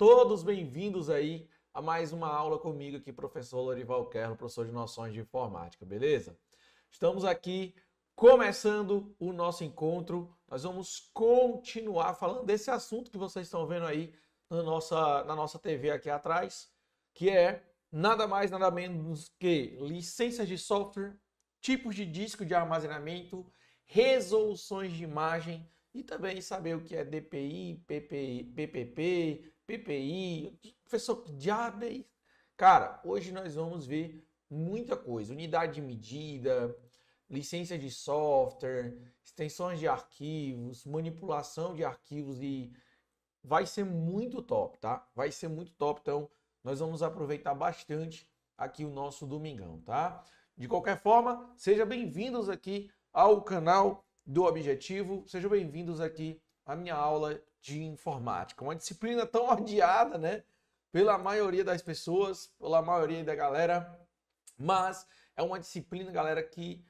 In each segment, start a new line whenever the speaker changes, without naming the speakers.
todos bem-vindos aí a mais uma aula comigo aqui, professor Lorival Kerro, professor de noções de informática, beleza? Estamos aqui começando o nosso encontro. Nós vamos continuar falando desse assunto que vocês estão vendo aí na nossa, na nossa TV aqui atrás, que é nada mais, nada menos que licenças de software, tipos de disco de armazenamento, resoluções de imagem e também saber o que é DPI, PPI, PPP, PPI, professor, que diabo é isso? Cara, hoje nós vamos ver muita coisa. Unidade de medida, licença de software, extensões de arquivos, manipulação de arquivos e vai ser muito top, tá? Vai ser muito top, então nós vamos aproveitar bastante aqui o nosso domingão, tá? De qualquer forma, sejam bem-vindos aqui ao canal do Objetivo, sejam bem-vindos aqui a minha aula de informática. Uma disciplina tão odiada, né? Pela maioria das pessoas, pela maioria da galera. Mas é uma disciplina, galera, que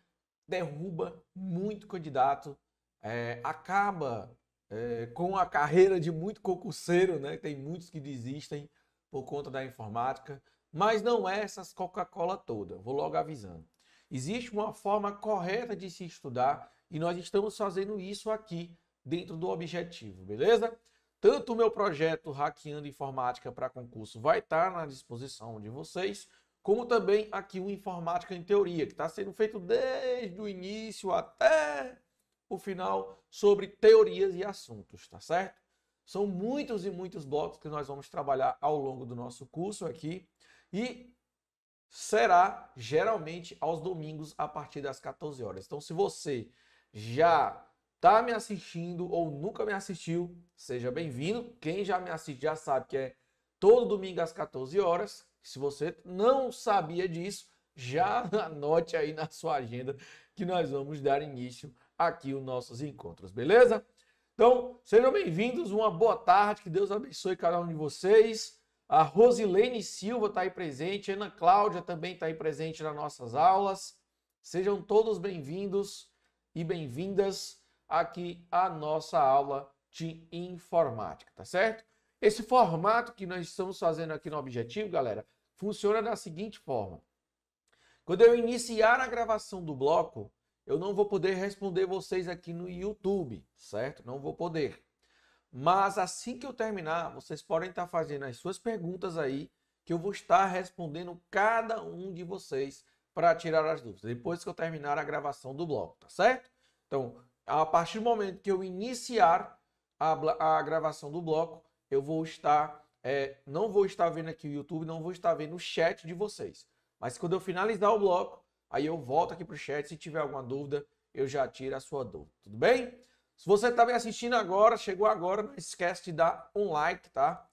derruba muito candidato, é, acaba é, com a carreira de muito concurseiro, né? Tem muitos que desistem por conta da informática. Mas não é essas Coca-Cola toda, vou logo avisando. Existe uma forma correta de se estudar e nós estamos fazendo isso aqui dentro do objetivo, beleza? Tanto o meu projeto Hackeando Informática para concurso vai estar tá na disposição de vocês, como também aqui o Informática em Teoria, que está sendo feito desde o início até o final sobre teorias e assuntos, tá certo? São muitos e muitos blocos que nós vamos trabalhar ao longo do nosso curso aqui e será geralmente aos domingos a partir das 14 horas. Então, se você já tá me assistindo ou nunca me assistiu, seja bem-vindo. Quem já me assiste já sabe que é todo domingo às 14 horas. Se você não sabia disso, já anote aí na sua agenda que nós vamos dar início aqui os nossos encontros, beleza? Então, sejam bem-vindos, uma boa tarde, que Deus abençoe cada um de vocês. A Rosilene Silva está aí presente, a Ana Cláudia também está aí presente nas nossas aulas. Sejam todos bem-vindos e bem-vindas aqui a nossa aula de informática, tá certo? Esse formato que nós estamos fazendo aqui no objetivo, galera, funciona da seguinte forma. Quando eu iniciar a gravação do bloco, eu não vou poder responder vocês aqui no YouTube, certo? Não vou poder. Mas assim que eu terminar, vocês podem estar fazendo as suas perguntas aí, que eu vou estar respondendo cada um de vocês para tirar as dúvidas, depois que eu terminar a gravação do bloco, tá certo? Então, a partir do momento que eu iniciar a, a gravação do bloco, eu vou estar. É, não vou estar vendo aqui o YouTube, não vou estar vendo o chat de vocês. Mas quando eu finalizar o bloco, aí eu volto aqui para o chat. Se tiver alguma dúvida, eu já tiro a sua dúvida. Tudo bem? Se você está me assistindo agora, chegou agora, não esquece de dar um like, tá?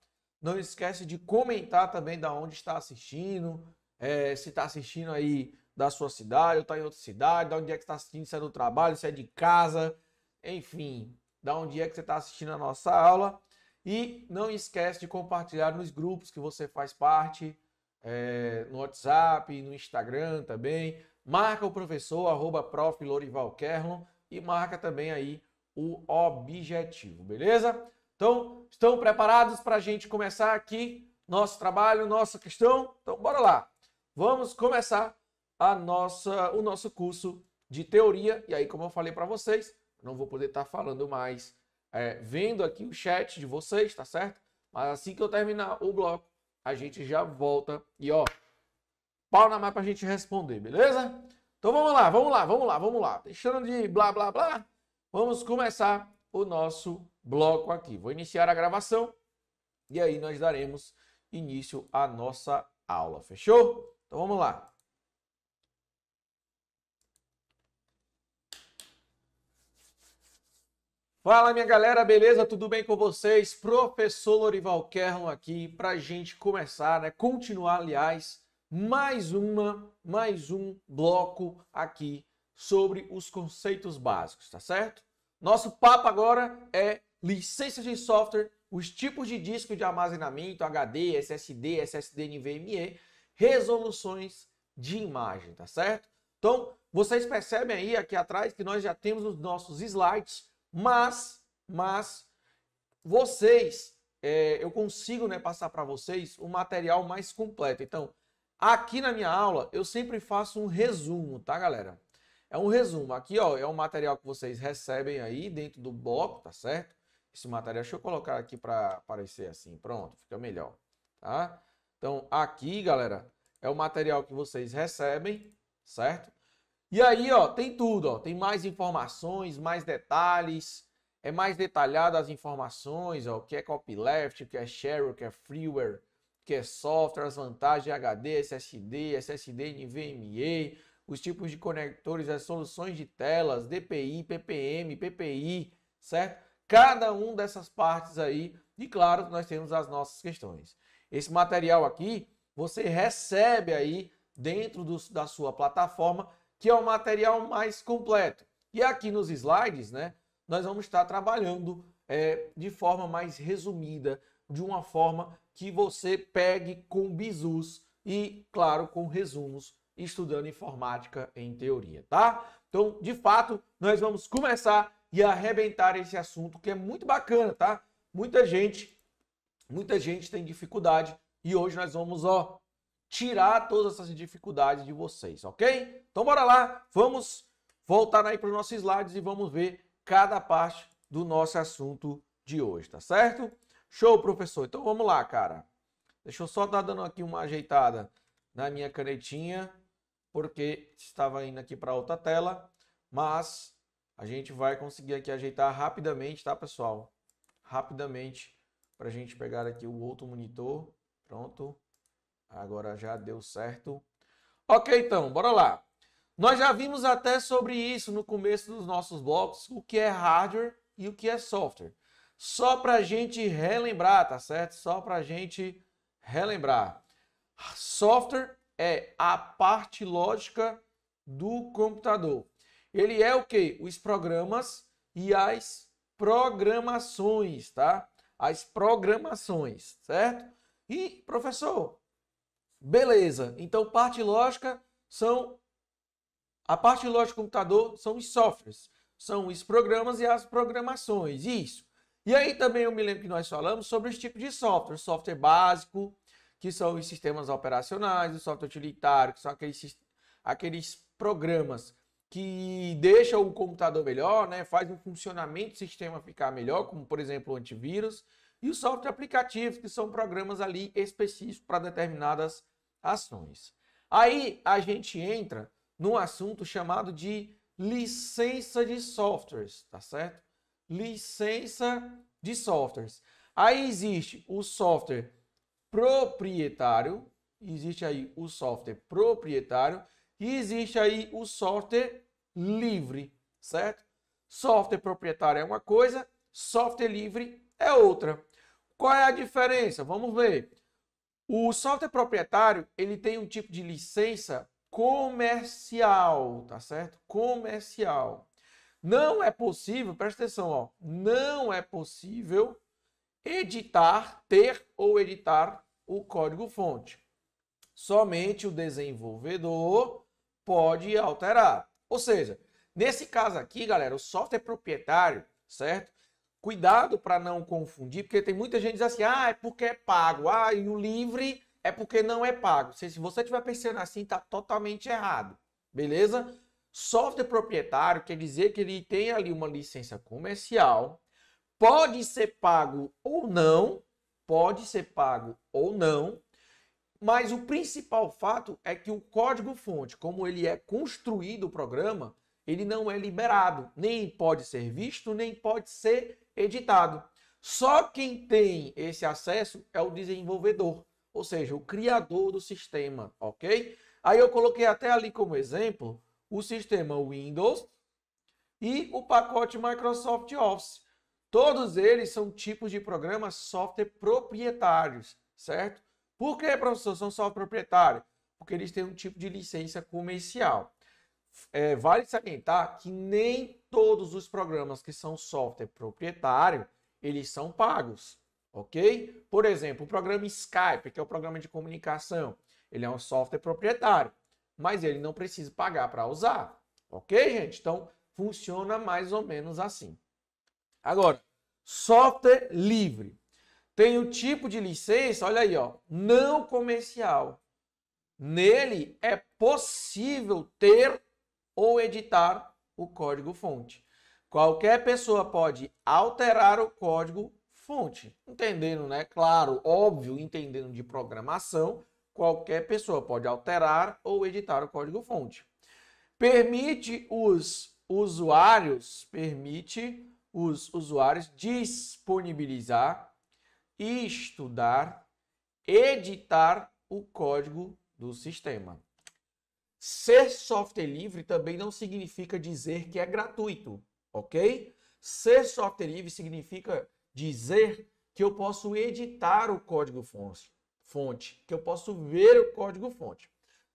Não esquece de comentar também da onde está assistindo. É, se está assistindo aí da sua cidade, ou está em outra cidade, da onde é que você tá assistindo, se é do trabalho, se é de casa, enfim, da onde é que você está assistindo a nossa aula. E não esquece de compartilhar nos grupos que você faz parte, é, no WhatsApp, no Instagram também. Marca o professor, arroba prof. Lorival Kerlon, e marca também aí o objetivo, beleza? Então, estão preparados para a gente começar aqui nosso trabalho, nossa questão? Então, bora lá. Vamos começar a nossa, o nosso curso de teoria. E aí, como eu falei para vocês, não vou poder estar tá falando mais é, vendo aqui o chat de vocês, tá certo? Mas assim que eu terminar o bloco, a gente já volta e ó, pau na mão a gente responder, beleza? Então vamos lá, vamos lá, vamos lá, vamos lá. Deixando de blá blá blá, vamos começar o nosso bloco aqui. Vou iniciar a gravação e aí nós daremos início à nossa aula, fechou? Então vamos lá. Fala minha galera, beleza? Tudo bem com vocês? Professor Lorival Kerlon aqui para gente começar, né? Continuar, aliás, mais uma, mais um bloco aqui sobre os conceitos básicos, tá certo? Nosso papo agora é licença de software, os tipos de disco de armazenamento, HD, SSD, SSD NVMe, resoluções de imagem, tá certo? Então, vocês percebem aí aqui atrás que nós já temos os nossos slides mas, mas, vocês, é, eu consigo né, passar para vocês o material mais completo. Então, aqui na minha aula, eu sempre faço um resumo, tá, galera? É um resumo. Aqui, ó, é o material que vocês recebem aí dentro do bloco, tá certo? Esse material, deixa eu colocar aqui para aparecer assim, pronto, fica melhor, tá? Então, aqui, galera, é o material que vocês recebem, certo? E aí, ó, tem tudo, ó. Tem mais informações, mais detalhes. É mais detalhado as informações, ó, o que é copyleft, o que é share, o que é freeware, o que é software, as vantagens HD, SSD, SSD NVMe, os tipos de conectores, as soluções de telas, DPI, PPM, PPI, certo? Cada um dessas partes aí, e claro, nós temos as nossas questões. Esse material aqui, você recebe aí dentro do, da sua plataforma que é o material mais completo. E aqui nos slides, né, nós vamos estar trabalhando é, de forma mais resumida, de uma forma que você pegue com bisus e, claro, com resumos, estudando informática em teoria, tá? Então, de fato, nós vamos começar e arrebentar esse assunto que é muito bacana, tá? Muita gente, muita gente tem dificuldade e hoje nós vamos, ó, tirar todas essas dificuldades de vocês, ok? Então bora lá, vamos voltar aí para os nossos slides e vamos ver cada parte do nosso assunto de hoje, tá certo? Show, professor. Então vamos lá, cara. Deixa eu só dar dando aqui uma ajeitada na minha canetinha, porque estava indo aqui para outra tela, mas a gente vai conseguir aqui ajeitar rapidamente, tá, pessoal? Rapidamente, para a gente pegar aqui o outro monitor. Pronto. Agora já deu certo. Ok, então, bora lá. Nós já vimos até sobre isso no começo dos nossos blocos, o que é hardware e o que é software. Só para a gente relembrar, tá certo? Só para a gente relembrar. Software é a parte lógica do computador. Ele é o que? Os programas e as programações, tá? As programações, certo? E, professor, beleza. Então, parte lógica são a parte de lógica do computador são os softwares, são os programas e as programações, isso. E aí também eu me lembro que nós falamos sobre os tipos de software, software básico, que são os sistemas operacionais, o software utilitário, que são aqueles, aqueles programas que deixam o computador melhor, né? faz o funcionamento do sistema ficar melhor, como por exemplo o antivírus, e o software aplicativo, que são programas ali específicos para determinadas ações. Aí a gente entra no assunto chamado de licença de softwares, tá certo? Licença de softwares. Aí existe o software proprietário, existe aí o software proprietário e existe aí o software livre, certo? Software proprietário é uma coisa, software livre é outra. Qual é a diferença? Vamos ver. O software proprietário, ele tem um tipo de licença comercial, tá certo? Comercial. Não é possível, presta atenção, ó, não é possível editar, ter ou editar o código-fonte. Somente o desenvolvedor pode alterar. Ou seja, nesse caso aqui, galera, o software é proprietário, certo? Cuidado para não confundir, porque tem muita gente que diz assim, ah, é porque é pago, ah, e o livre é porque não é pago. Se você estiver pensando assim, está totalmente errado. Beleza? Software proprietário quer dizer que ele tem ali uma licença comercial, pode ser pago ou não, pode ser pago ou não, mas o principal fato é que o código-fonte, como ele é construído o programa, ele não é liberado, nem pode ser visto, nem pode ser editado. Só quem tem esse acesso é o desenvolvedor ou seja, o criador do sistema, ok? Aí eu coloquei até ali como exemplo o sistema Windows e o pacote Microsoft Office. Todos eles são tipos de programas software proprietários, certo? Por que, professor, são software proprietário? Porque eles têm um tipo de licença comercial. É, vale salientar que nem todos os programas que são software proprietário, eles são pagos ok? Por exemplo, o programa Skype, que é o programa de comunicação, ele é um software proprietário, mas ele não precisa pagar para usar, ok, gente? Então, funciona mais ou menos assim. Agora, software livre. Tem o tipo de licença, olha aí, ó, não comercial. Nele é possível ter ou editar o código fonte. Qualquer pessoa pode alterar o código fonte. Entendendo, né? Claro, óbvio, entendendo de programação, qualquer pessoa pode alterar ou editar o código fonte. Permite os usuários, permite os usuários disponibilizar e estudar, editar o código do sistema. Ser software livre também não significa dizer que é gratuito, ok? Ser software livre significa dizer que eu posso editar o código fonte, que eu posso ver o código fonte.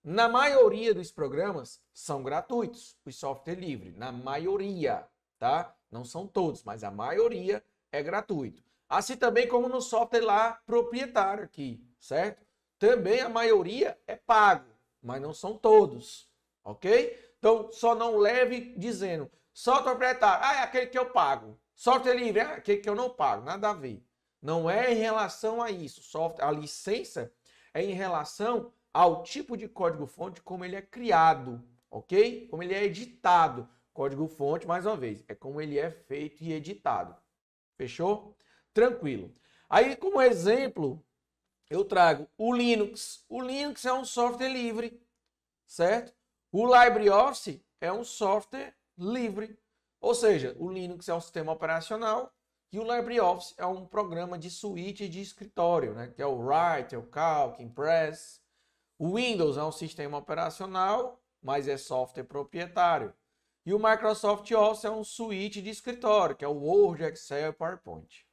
Na maioria dos programas são gratuitos, o software livre, na maioria, tá? Não são todos, mas a maioria é gratuito. Assim também como no software lá proprietário aqui, certo? Também a maioria é pago, mas não são todos, ok? Então só não leve dizendo só proprietário, ah, é aquele que eu pago. Software livre, ah, que, que eu não pago, nada a ver. Não é em relação a isso. Software, a licença é em relação ao tipo de código-fonte como ele é criado, ok? Como ele é editado. Código-fonte, mais uma vez, é como ele é feito e editado. Fechou? Tranquilo. Aí, como exemplo, eu trago o Linux. O Linux é um software livre, certo? O LibreOffice é um software livre. Ou seja, o Linux é um sistema operacional e o LibreOffice é um programa de suíte de escritório, né? que é o Write, é o Calc, Impress. O Windows é um sistema operacional, mas é software proprietário. E o Microsoft Office é um suíte de escritório, que é o Word, Excel e PowerPoint.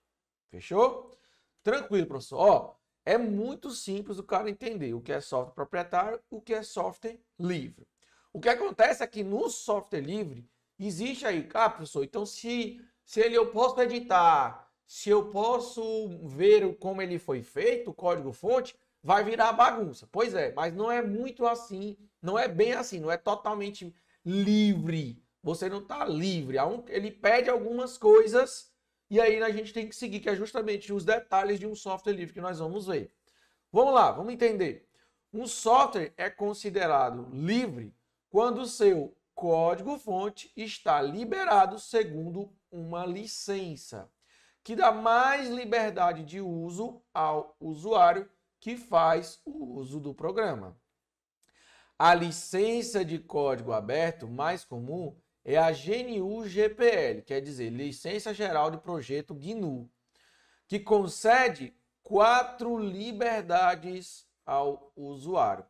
Fechou? Tranquilo, professor. Ó, é muito simples o cara entender o que é software proprietário, o que é software livre. O que acontece é que no software livre Existe aí, ah, professor, então se, se ele eu posso editar, se eu posso ver como ele foi feito, o código-fonte, vai virar bagunça. Pois é, mas não é muito assim, não é bem assim, não é totalmente livre. Você não está livre. Ele pede algumas coisas e aí a gente tem que seguir, que é justamente os detalhes de um software livre que nós vamos ver. Vamos lá, vamos entender. Um software é considerado livre quando o seu código-fonte está liberado segundo uma licença, que dá mais liberdade de uso ao usuário que faz o uso do programa. A licença de código aberto mais comum é a GNU-GPL, quer dizer, Licença Geral de Projeto GNU, que concede quatro liberdades ao usuário.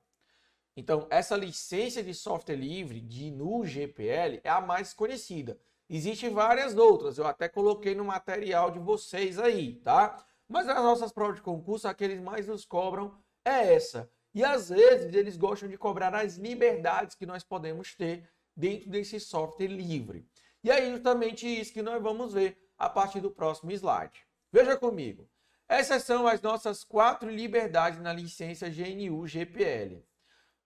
Então, essa licença de software livre de gnu GPL é a mais conhecida. Existem várias outras, eu até coloquei no material de vocês aí, tá? Mas nas nossas provas de concurso, a que eles mais nos cobram é essa. E às vezes eles gostam de cobrar as liberdades que nós podemos ter dentro desse software livre. E é justamente isso que nós vamos ver a partir do próximo slide. Veja comigo. Essas são as nossas quatro liberdades na licença GNU-GPL.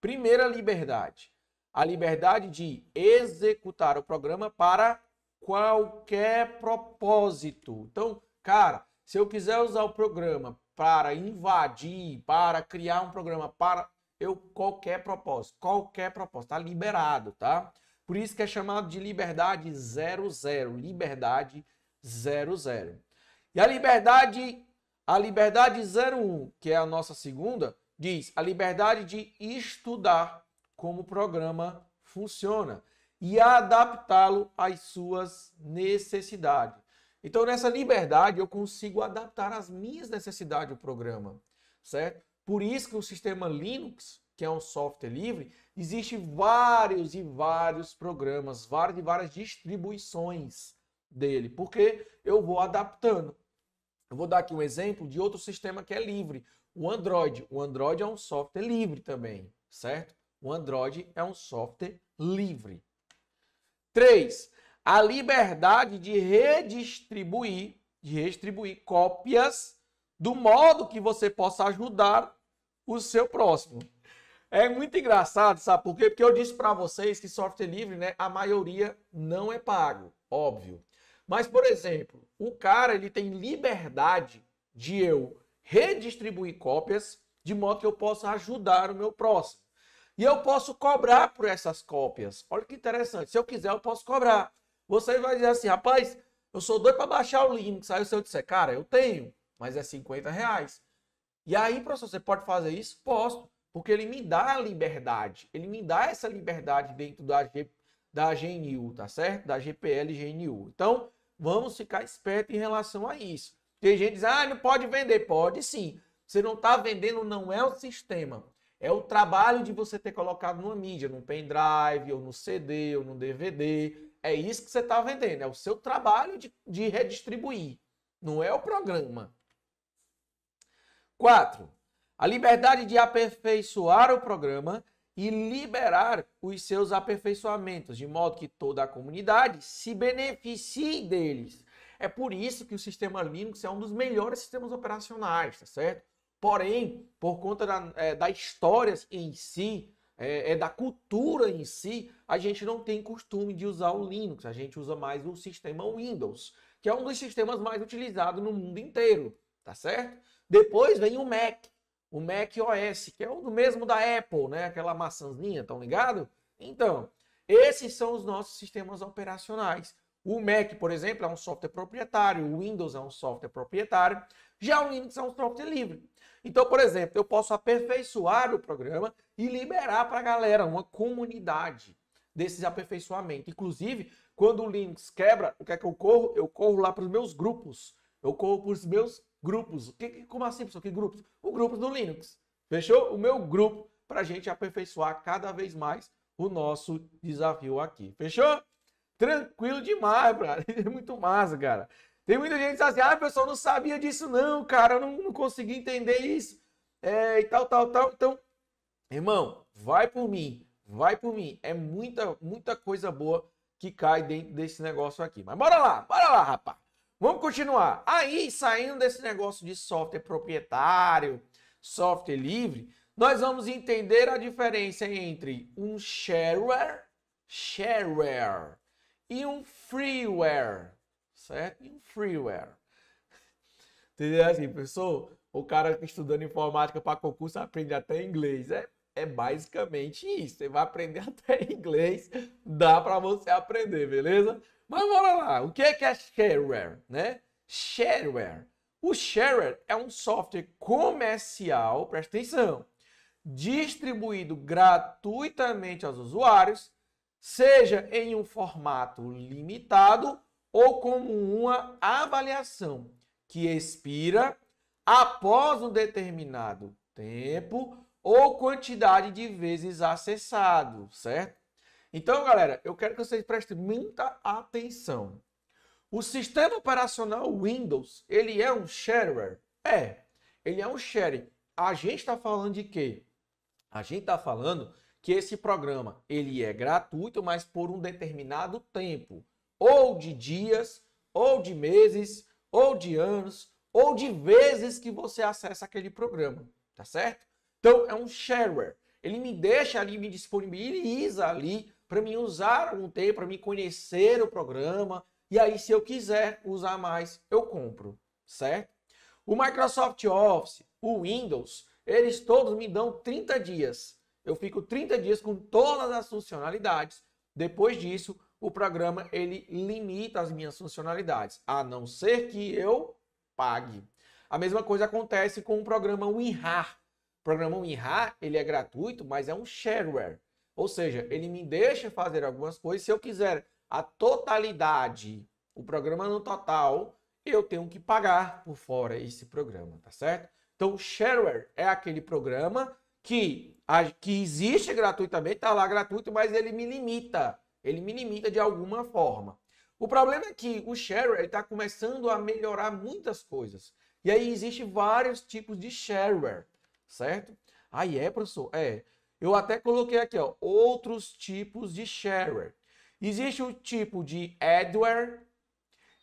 Primeira liberdade, a liberdade de executar o programa para qualquer propósito. Então, cara, se eu quiser usar o programa para invadir, para criar um programa para eu qualquer propósito, qualquer propósito, tá liberado, tá? Por isso que é chamado de liberdade 00, liberdade 00. E a liberdade a liberdade 01, que é a nossa segunda, diz a liberdade de estudar como o programa funciona e adaptá-lo às suas necessidades. Então, nessa liberdade, eu consigo adaptar às minhas necessidades o programa, certo? Por isso que o sistema Linux, que é um software livre, existe vários e vários programas, várias e várias distribuições dele, porque eu vou adaptando. Eu vou dar aqui um exemplo de outro sistema que é livre, o Android, o Android é um software livre também, certo? O Android é um software livre. 3. A liberdade de redistribuir, de redistribuir cópias do modo que você possa ajudar o seu próximo. É muito engraçado, sabe por quê? Porque eu disse para vocês que software livre, né, a maioria não é pago, óbvio. Mas por exemplo, o cara ele tem liberdade de eu redistribuir cópias de modo que eu possa ajudar o meu próximo. E eu posso cobrar por essas cópias. Olha que interessante. Se eu quiser, eu posso cobrar. Você vai dizer assim, rapaz, eu sou doido para baixar o Linux. Aí o seu disser, cara, eu tenho, mas é 50 reais. E aí, professor, você pode fazer isso? Posso, porque ele me dá a liberdade. Ele me dá essa liberdade dentro da, G, da GNU, tá certo? Da GPL GNU. Então, vamos ficar esperto em relação a isso. Tem gente que diz, ah, não pode vender. Pode sim. Você não está vendendo, não é o sistema. É o trabalho de você ter colocado numa mídia, num pendrive, ou no CD, ou no DVD. É isso que você está vendendo. É o seu trabalho de, de redistribuir. Não é o programa. 4. A liberdade de aperfeiçoar o programa e liberar os seus aperfeiçoamentos, de modo que toda a comunidade se beneficie deles. É por isso que o sistema Linux é um dos melhores sistemas operacionais, tá certo? Porém, por conta da, é, da história em si, é, é, da cultura em si, a gente não tem costume de usar o Linux, a gente usa mais o sistema Windows, que é um dos sistemas mais utilizados no mundo inteiro, tá certo? Depois vem o Mac, o Mac OS, que é o mesmo da Apple, né? Aquela maçãzinha, tão ligado? Então, esses são os nossos sistemas operacionais. O Mac, por exemplo, é um software proprietário, o Windows é um software proprietário, já o Linux é um software livre. Então, por exemplo, eu posso aperfeiçoar o programa e liberar para a galera uma comunidade desses aperfeiçoamentos. Inclusive, quando o Linux quebra, o que é que eu corro? Eu corro lá para os meus grupos. Eu corro para os meus grupos. Que, como assim, pessoal? Que grupos? O grupo do Linux. Fechou? O meu grupo para a gente aperfeiçoar cada vez mais o nosso desafio aqui. Fechou? Tranquilo demais, brother. É muito massa, cara. Tem muita gente que diz assim, ah, pessoal, não sabia disso não, cara, eu não, não consegui entender isso, é, e tal, tal, tal. Então, irmão, vai por mim, vai por mim. É muita, muita coisa boa que cai dentro desse negócio aqui. Mas bora lá, bora lá, rapaz. Vamos continuar. Aí, saindo desse negócio de software proprietário, software livre, nós vamos entender a diferença entre um shareware, shareware e um freeware, certo? E um freeware. Entendeu é assim, pessoal? O cara que estudando informática para concurso aprende até inglês. É, é basicamente isso. Você vai aprender até inglês, dá para você aprender, beleza? Mas bora lá. O que é, que é shareware, né? Shareware. O shareware é um software comercial, presta atenção, distribuído gratuitamente aos usuários seja em um formato limitado ou como uma avaliação que expira após um determinado tempo ou quantidade de vezes acessado, certo? Então, galera, eu quero que vocês prestem muita atenção. O sistema operacional Windows, ele é um shareware? É, ele é um share. A gente está falando de quê? A gente está falando que esse programa ele é gratuito, mas por um determinado tempo, ou de dias, ou de meses, ou de anos, ou de vezes que você acessa aquele programa, tá certo? Então é um shareware. Ele me deixa ali, me disponibiliza ali para mim usar um tempo, para me conhecer o programa. E aí, se eu quiser usar mais, eu compro, certo? O Microsoft Office, o Windows, eles todos me dão 30 dias eu fico 30 dias com todas as funcionalidades. Depois disso, o programa ele limita as minhas funcionalidades, a não ser que eu pague. A mesma coisa acontece com o programa WinRAR. O programa WinRAR ele é gratuito, mas é um shareware. Ou seja, ele me deixa fazer algumas coisas se eu quiser a totalidade, o programa no total, eu tenho que pagar por fora esse programa, tá certo? Então, shareware é aquele programa que, a, que existe gratuitamente, está lá gratuito, mas ele me limita. Ele me limita de alguma forma. O problema é que o shareware está começando a melhorar muitas coisas. E aí existe vários tipos de shareware, certo? Aí é, professor? É. Eu até coloquei aqui, ó, outros tipos de shareware. Existe o tipo de adware,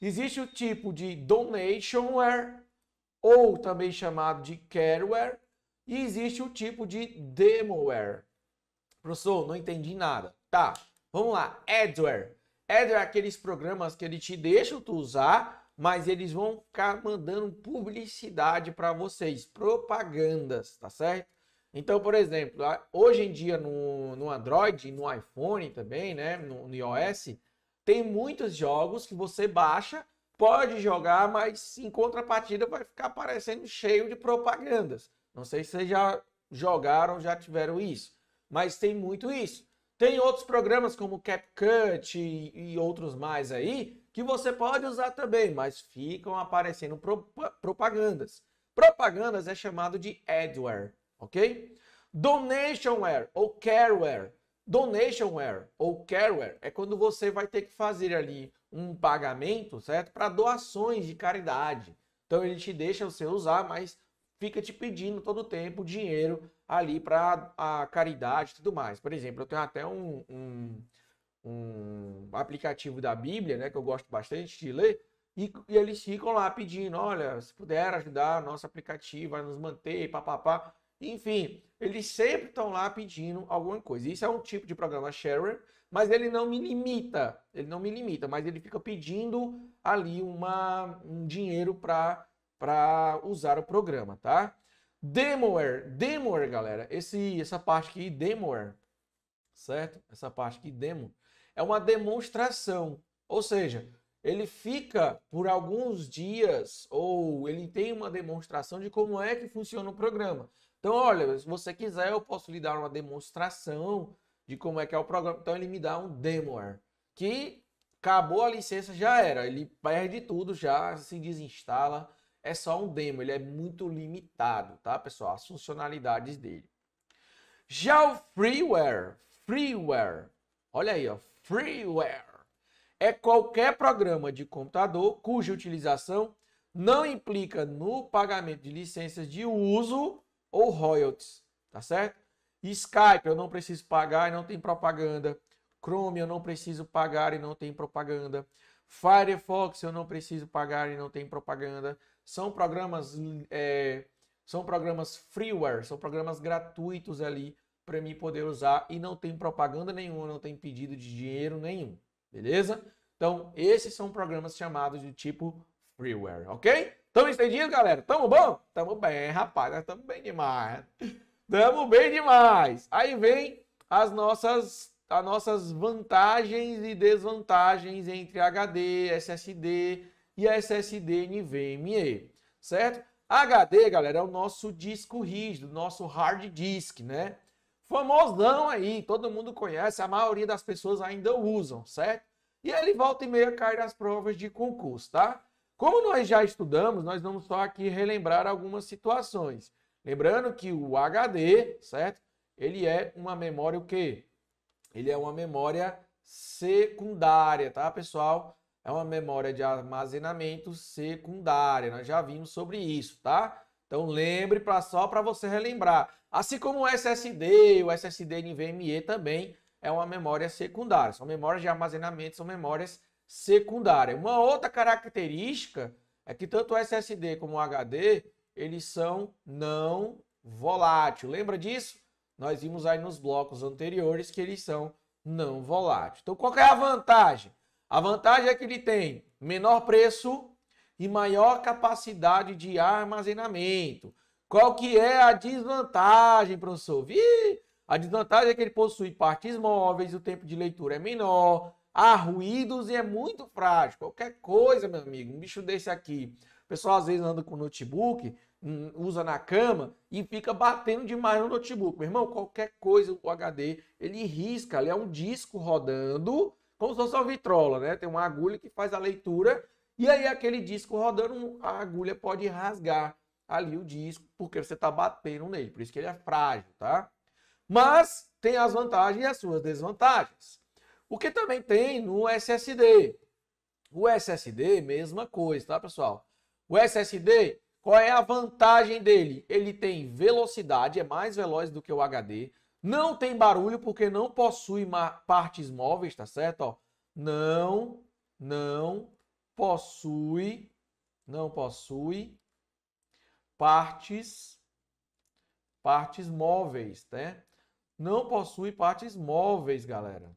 existe o tipo de donationware, ou também chamado de careware, e existe o tipo de demoware. Professor, não entendi nada. Tá, vamos lá. Adware. Adware é aqueles programas que ele te deixa tu usar, mas eles vão ficar mandando publicidade para vocês, propagandas, tá certo? Então, por exemplo, hoje em dia no, no Android, no iPhone também, né, no, no iOS, tem muitos jogos que você baixa, pode jogar, mas em contrapartida vai ficar aparecendo cheio de propagandas. Não sei se vocês já jogaram, já tiveram isso, mas tem muito isso. Tem outros programas como CapCut e, e outros mais aí que você pode usar também, mas ficam aparecendo pro, propagandas. Propagandas é chamado de adware, ok? Donationware ou careware. Donationware ou careware é quando você vai ter que fazer ali um pagamento, certo? Para doações de caridade. Então ele te deixa você usar, mas fica te pedindo todo o tempo dinheiro ali para a caridade e tudo mais. Por exemplo, eu tenho até um, um, um, aplicativo da Bíblia, né, que eu gosto bastante de ler, e, e eles ficam lá pedindo, olha, se puder ajudar, nosso aplicativo a nos manter, papapá. Enfim, eles sempre estão lá pedindo alguma coisa. Isso é um tipo de programa sharer, mas ele não me limita. Ele não me limita, mas ele fica pedindo ali uma, um dinheiro para para usar o programa, tá? Demoware, demoware, galera, esse, essa parte aqui, demoware, certo? Essa parte aqui, demo, é uma demonstração, ou seja, ele fica por alguns dias ou ele tem uma demonstração de como é que funciona o programa. Então, olha, se você quiser, eu posso lhe dar uma demonstração de como é que é o programa. Então, ele me dá um demoware, que acabou a licença, já era. Ele perde tudo, já se desinstala é só um demo, ele é muito limitado, tá, pessoal? As funcionalidades dele. Já o freeware, freeware, olha aí, ó, freeware é qualquer programa de computador cuja utilização não implica no pagamento de licenças de uso ou royalties, tá certo? Skype eu não preciso pagar e não tem propaganda. Chrome eu não preciso pagar e não tem propaganda. Firefox eu não preciso pagar e não tem propaganda. São programas, é, são programas freeware, são programas gratuitos ali para mim poder usar e não tem propaganda nenhuma, não tem pedido de dinheiro nenhum, beleza? Então, esses são programas chamados de tipo freeware, ok? Tamo entendendo, galera? Tamo bom? Tamo bem, rapaz, nós tamo bem demais. Tamo bem demais. Aí vem as nossas, as nossas vantagens e desvantagens entre HD, SSD, e SSD NVMe, certo? HD, galera, é o nosso disco rígido, nosso hard disk, né? Famosão aí, todo mundo conhece, a maioria das pessoas ainda usam, certo? E ele volta e meia cai nas provas de concurso, tá? Como nós já estudamos, nós vamos só aqui relembrar algumas situações. Lembrando que o HD, certo? Ele é uma memória o quê? Ele é uma memória secundária, tá, pessoal? é uma memória de armazenamento secundária. Nós já vimos sobre isso, tá? Então lembre para só para você relembrar. Assim como o SSD, o SSD NVMe também é uma memória secundária. São memórias de armazenamento, são memórias secundárias. Uma outra característica é que tanto o SSD como o HD, eles são não volátil. Lembra disso? Nós vimos aí nos blocos anteriores que eles são não volátil. Então qual é a vantagem? A vantagem é que ele tem menor preço e maior capacidade de armazenamento. Qual que é a desvantagem, professor? Ih, a desvantagem é que ele possui partes móveis, o tempo de leitura é menor, há ruídos e é muito frágil. Qualquer coisa, meu amigo, um bicho desse aqui. O pessoal às vezes anda com notebook, hum, usa na cama e fica batendo demais no notebook. Meu irmão, qualquer coisa, o HD, ele risca, ele é um disco rodando como se fosse uma vitrola, né? Tem uma agulha que faz a leitura e aí aquele disco rodando, a agulha pode rasgar ali o disco porque você está batendo nele, por isso que ele é frágil, tá? Mas tem as vantagens e as suas desvantagens. O que também tem no SSD. O SSD, mesma coisa, tá, pessoal? O SSD, qual é a vantagem dele? Ele tem velocidade, é mais veloz do que o HD. Não tem barulho porque não possui partes móveis, tá certo? Ó, não, não possui, não possui partes, partes móveis, né? Não possui partes móveis, galera.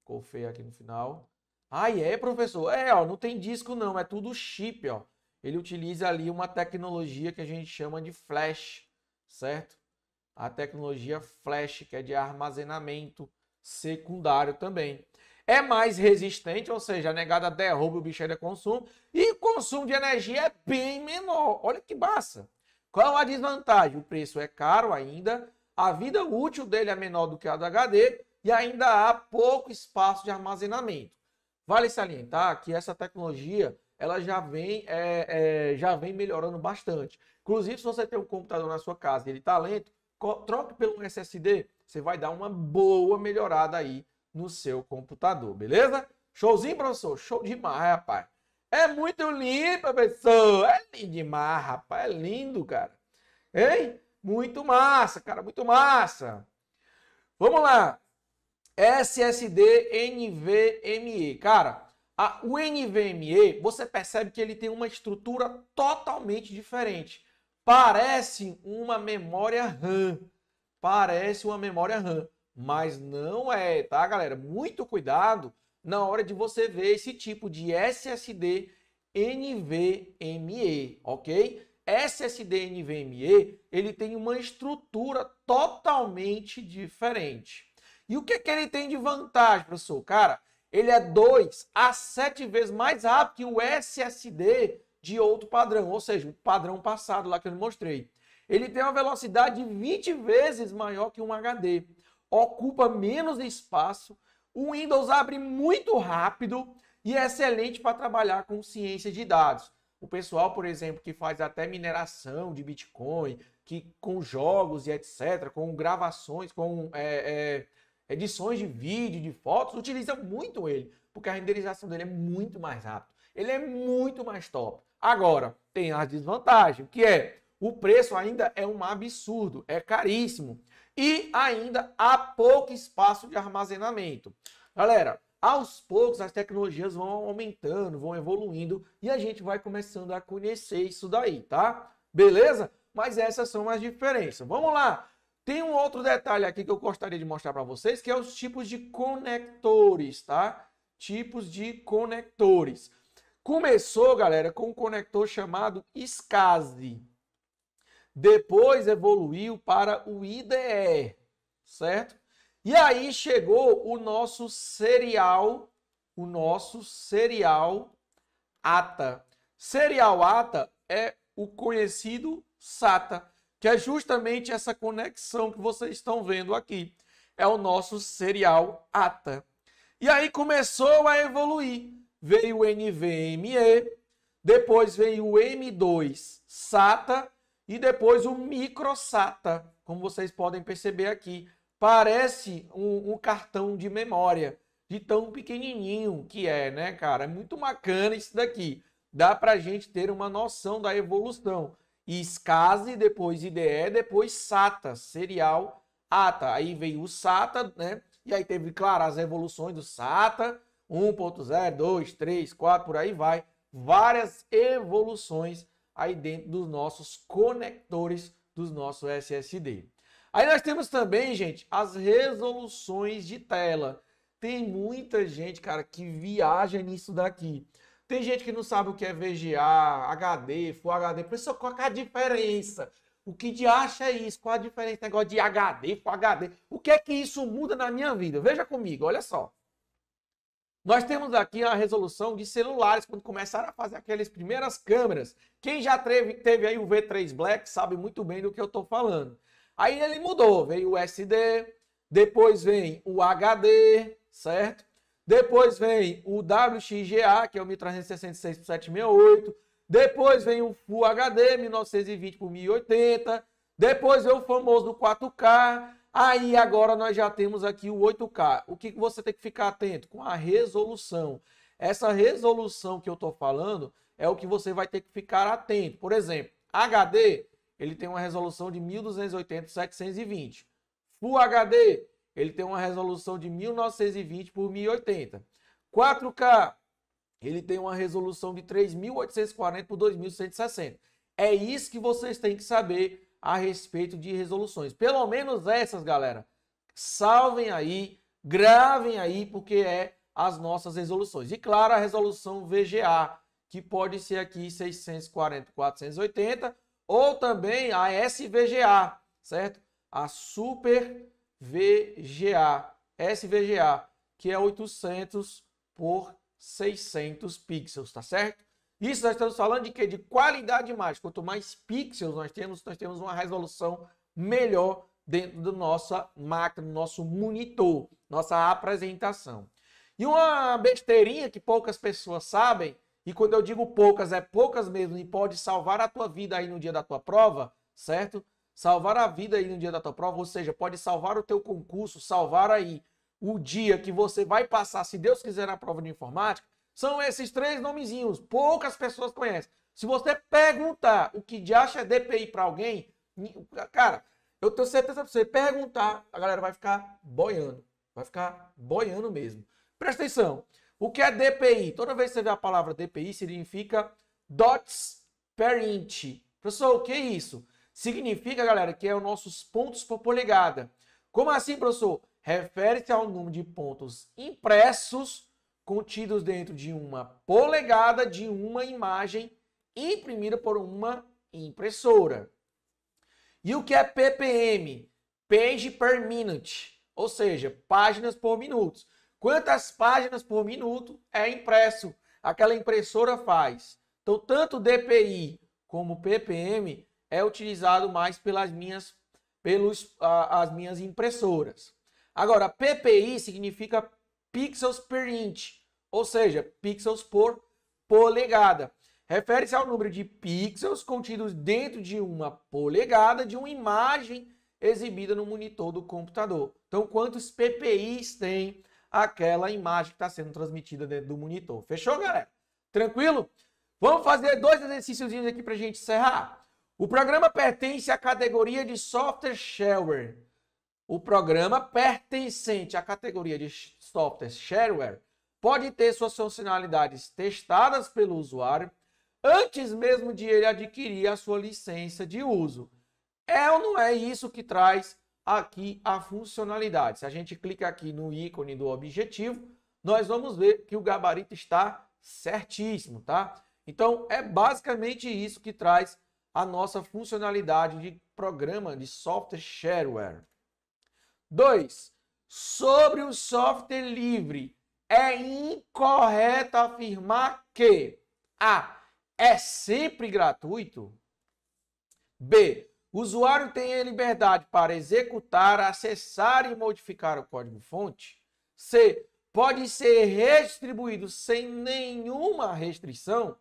Ficou feio aqui no final. Ai, ah, é, professor? É, ó, não tem disco não, é tudo chip, ó. Ele utiliza ali uma tecnologia que a gente chama de flash, certo? a tecnologia flash, que é de armazenamento secundário também. É mais resistente, ou seja, a negada derruba o bicho de consumo. E o consumo de energia é bem menor. Olha que massa. Qual é a desvantagem? O preço é caro ainda, a vida útil dele é menor do que a do HD e ainda há pouco espaço de armazenamento. Vale salientar que essa tecnologia ela já vem, é, é, já vem melhorando bastante. Inclusive, se você tem um computador na sua casa e ele está lento, troque pelo SSD, você vai dar uma boa melhorada aí no seu computador, beleza? Showzinho, professor? Show demais, rapaz. É muito lindo, professor. É lindo demais, rapaz. É lindo, cara. Hein? Muito massa, cara. Muito massa. Vamos lá. SSD NVMe. Cara, a, o NVMe, você percebe que ele tem uma estrutura totalmente diferente. Parece uma memória RAM. Parece uma memória RAM, mas não é, tá, galera? Muito cuidado na hora de você ver esse tipo de SSD NVMe, ok? SSD NVMe, ele tem uma estrutura totalmente diferente. E o que, que ele tem de vantagem, professor? Cara, ele é 2 a 7 vezes mais rápido que o SSD de outro padrão, ou seja, o padrão passado lá que eu mostrei. Ele tem uma velocidade 20 vezes maior que um HD, ocupa menos espaço, o Windows abre muito rápido e é excelente para trabalhar com ciência de dados. O pessoal, por exemplo, que faz até mineração de Bitcoin, que com jogos e etc., com gravações, com é, é, edições de vídeo, de fotos, utiliza muito ele, porque a renderização dele é muito mais rápido. Ele é muito mais top. Agora, tem a desvantagem, que é o preço ainda é um absurdo, é caríssimo e ainda há pouco espaço de armazenamento. Galera, aos poucos as tecnologias vão aumentando, vão evoluindo e a gente vai começando a conhecer isso daí, tá? Beleza? Mas essas são as diferenças. Vamos lá. Tem um outro detalhe aqui que eu gostaria de mostrar para vocês, que é os tipos de conectores, tá? Tipos de conectores. Começou, galera, com um conector chamado SCSI. Depois evoluiu para o IDE, certo? E aí chegou o nosso serial, o nosso serial ATA. Serial ATA é o conhecido SATA, que é justamente essa conexão que vocês estão vendo aqui. É o nosso serial ATA. E aí começou a evoluir veio o NVMe, depois veio o M2 SATA e depois o micro SATA, como vocês podem perceber aqui. Parece um, um cartão de memória, de tão pequenininho que é, né, cara? É muito bacana isso daqui. Dá a gente ter uma noção da evolução. E SCSI, depois IDE, depois SATA, Serial ATA. Aí veio o SATA, né? E aí teve, claro, as evoluções do SATA, 1.0, 2, 3, 4, por aí vai. Várias evoluções aí dentro dos nossos conectores dos nossos SSD. Aí nós temos também, gente, as resoluções de tela. Tem muita gente, cara, que viaja nisso daqui. Tem gente que não sabe o que é VGA, HD, Full HD. Pessoal, qual é a diferença? O que de acha é isso? Qual a diferença? Negócio de HD, Full HD. O que é que isso muda na minha vida? Veja comigo, olha só. Nós temos aqui a resolução de celulares, quando começaram a fazer aquelas primeiras câmeras. Quem já teve, teve aí o V3 Black sabe muito bem do que eu estou falando. Aí ele mudou, veio o SD, depois vem o HD, certo? Depois vem o WXGA, que é o 1366 por 768. Depois vem o Full HD, 1920 por 1080. Depois vem o famoso do 4K. Aí agora nós já temos aqui o 8K. O que você tem que ficar atento? Com a resolução. Essa resolução que eu estou falando é o que você vai ter que ficar atento. Por exemplo, HD, ele tem uma resolução de 1280 por 720. Full HD, ele tem uma resolução de 1920 por 1080. 4K, ele tem uma resolução de 3840 por 2160. É isso que vocês têm que saber a respeito de resoluções. Pelo menos essas, galera. Salvem aí, gravem aí, porque é as nossas resoluções. E claro, a resolução VGA, que pode ser aqui 640, 480, ou também a SVGA, certo? A Super VGA, SVGA, que é 800 por 600 pixels, tá certo? Isso nós estamos falando de quê? De qualidade mais Quanto mais pixels nós temos, nós temos uma resolução melhor dentro da nossa máquina, do nosso monitor, nossa apresentação. E uma besteirinha que poucas pessoas sabem, e quando eu digo poucas, é poucas mesmo, e pode salvar a tua vida aí no dia da tua prova, certo? Salvar a vida aí no dia da tua prova, ou seja, pode salvar o teu concurso, salvar aí o dia que você vai passar, se Deus quiser, na prova de informática, são esses três nomezinhos. Poucas pessoas conhecem. Se você perguntar o que de acha é DPI para alguém, cara, eu tenho certeza que você perguntar, a galera vai ficar boiando. Vai ficar boiando mesmo. Presta atenção. O que é DPI? Toda vez que você vê a palavra DPI, significa dots per inch. Professor, o que é isso? Significa, galera, que é os nossos pontos por polegada. Como assim, professor? Refere-se ao número de pontos impressos contidos dentro de uma polegada de uma imagem imprimida por uma impressora. E o que é ppm? Page per minute, ou seja, páginas por minuto. Quantas páginas por minuto é impresso? Aquela impressora faz. Então, tanto DPI como ppm é utilizado mais pelas minhas, pelos, a, as minhas impressoras. Agora, PPI significa pixels per inch, ou seja, pixels por polegada. Refere-se ao número de pixels contidos dentro de uma polegada de uma imagem exibida no monitor do computador. Então, quantos PPIs tem aquela imagem que está sendo transmitida dentro do monitor? Fechou, galera? Tranquilo? Vamos fazer dois exercícios aqui para a gente encerrar. O programa pertence à categoria de software shareware. O programa pertencente à categoria de software shareware pode ter suas funcionalidades testadas pelo usuário antes mesmo de ele adquirir a sua licença de uso. É ou não é isso que traz aqui a funcionalidade? Se a gente clica aqui no ícone do objetivo, nós vamos ver que o gabarito está certíssimo, tá? Então, é basicamente isso que traz a nossa funcionalidade de programa de software shareware. 2. Sobre o software livre, é incorreto afirmar que A. É sempre gratuito. B. O usuário tem a liberdade para executar, acessar e modificar o código-fonte. C. Pode ser redistribuído sem nenhuma restrição.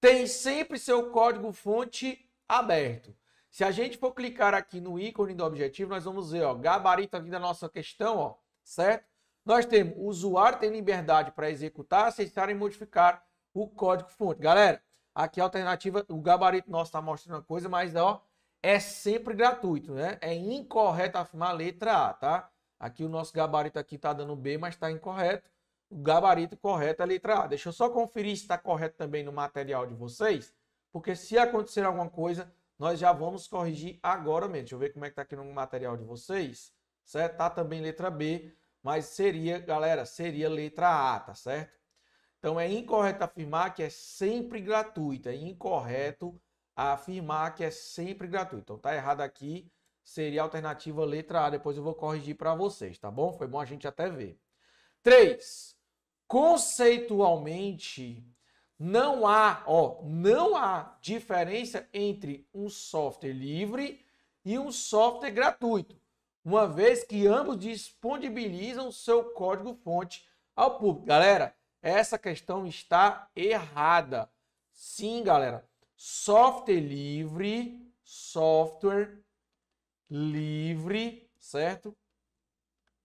Tem sempre seu código-fonte aberto. Se a gente for clicar aqui no ícone do objetivo, nós vamos ver, ó, gabarito aqui da nossa questão, ó, certo? Nós temos, o usuário tem liberdade para executar, aceitar e modificar o código-fonte. Galera, aqui a alternativa, o gabarito nosso está mostrando uma coisa, mas ó, é sempre gratuito, né? É incorreto afirmar a letra A, tá? Aqui o nosso gabarito aqui está dando B, mas está incorreto. O gabarito correto é a letra A. Deixa eu só conferir se está correto também no material de vocês, porque se acontecer alguma coisa, nós já vamos corrigir agora mesmo. Deixa eu ver como é que tá aqui no material de vocês, certo? Tá também letra B, mas seria, galera, seria letra A, tá certo? Então é incorreto afirmar que é sempre gratuita. é incorreto afirmar que é sempre gratuito. Então tá errado aqui, seria a alternativa letra A, depois eu vou corrigir para vocês, tá bom? Foi bom a gente até ver. 3. Conceitualmente, não há, ó, não há diferença entre um software livre e um software gratuito, uma vez que ambos disponibilizam seu código-fonte ao público. Galera, essa questão está errada. Sim, galera. Software livre, software livre, certo?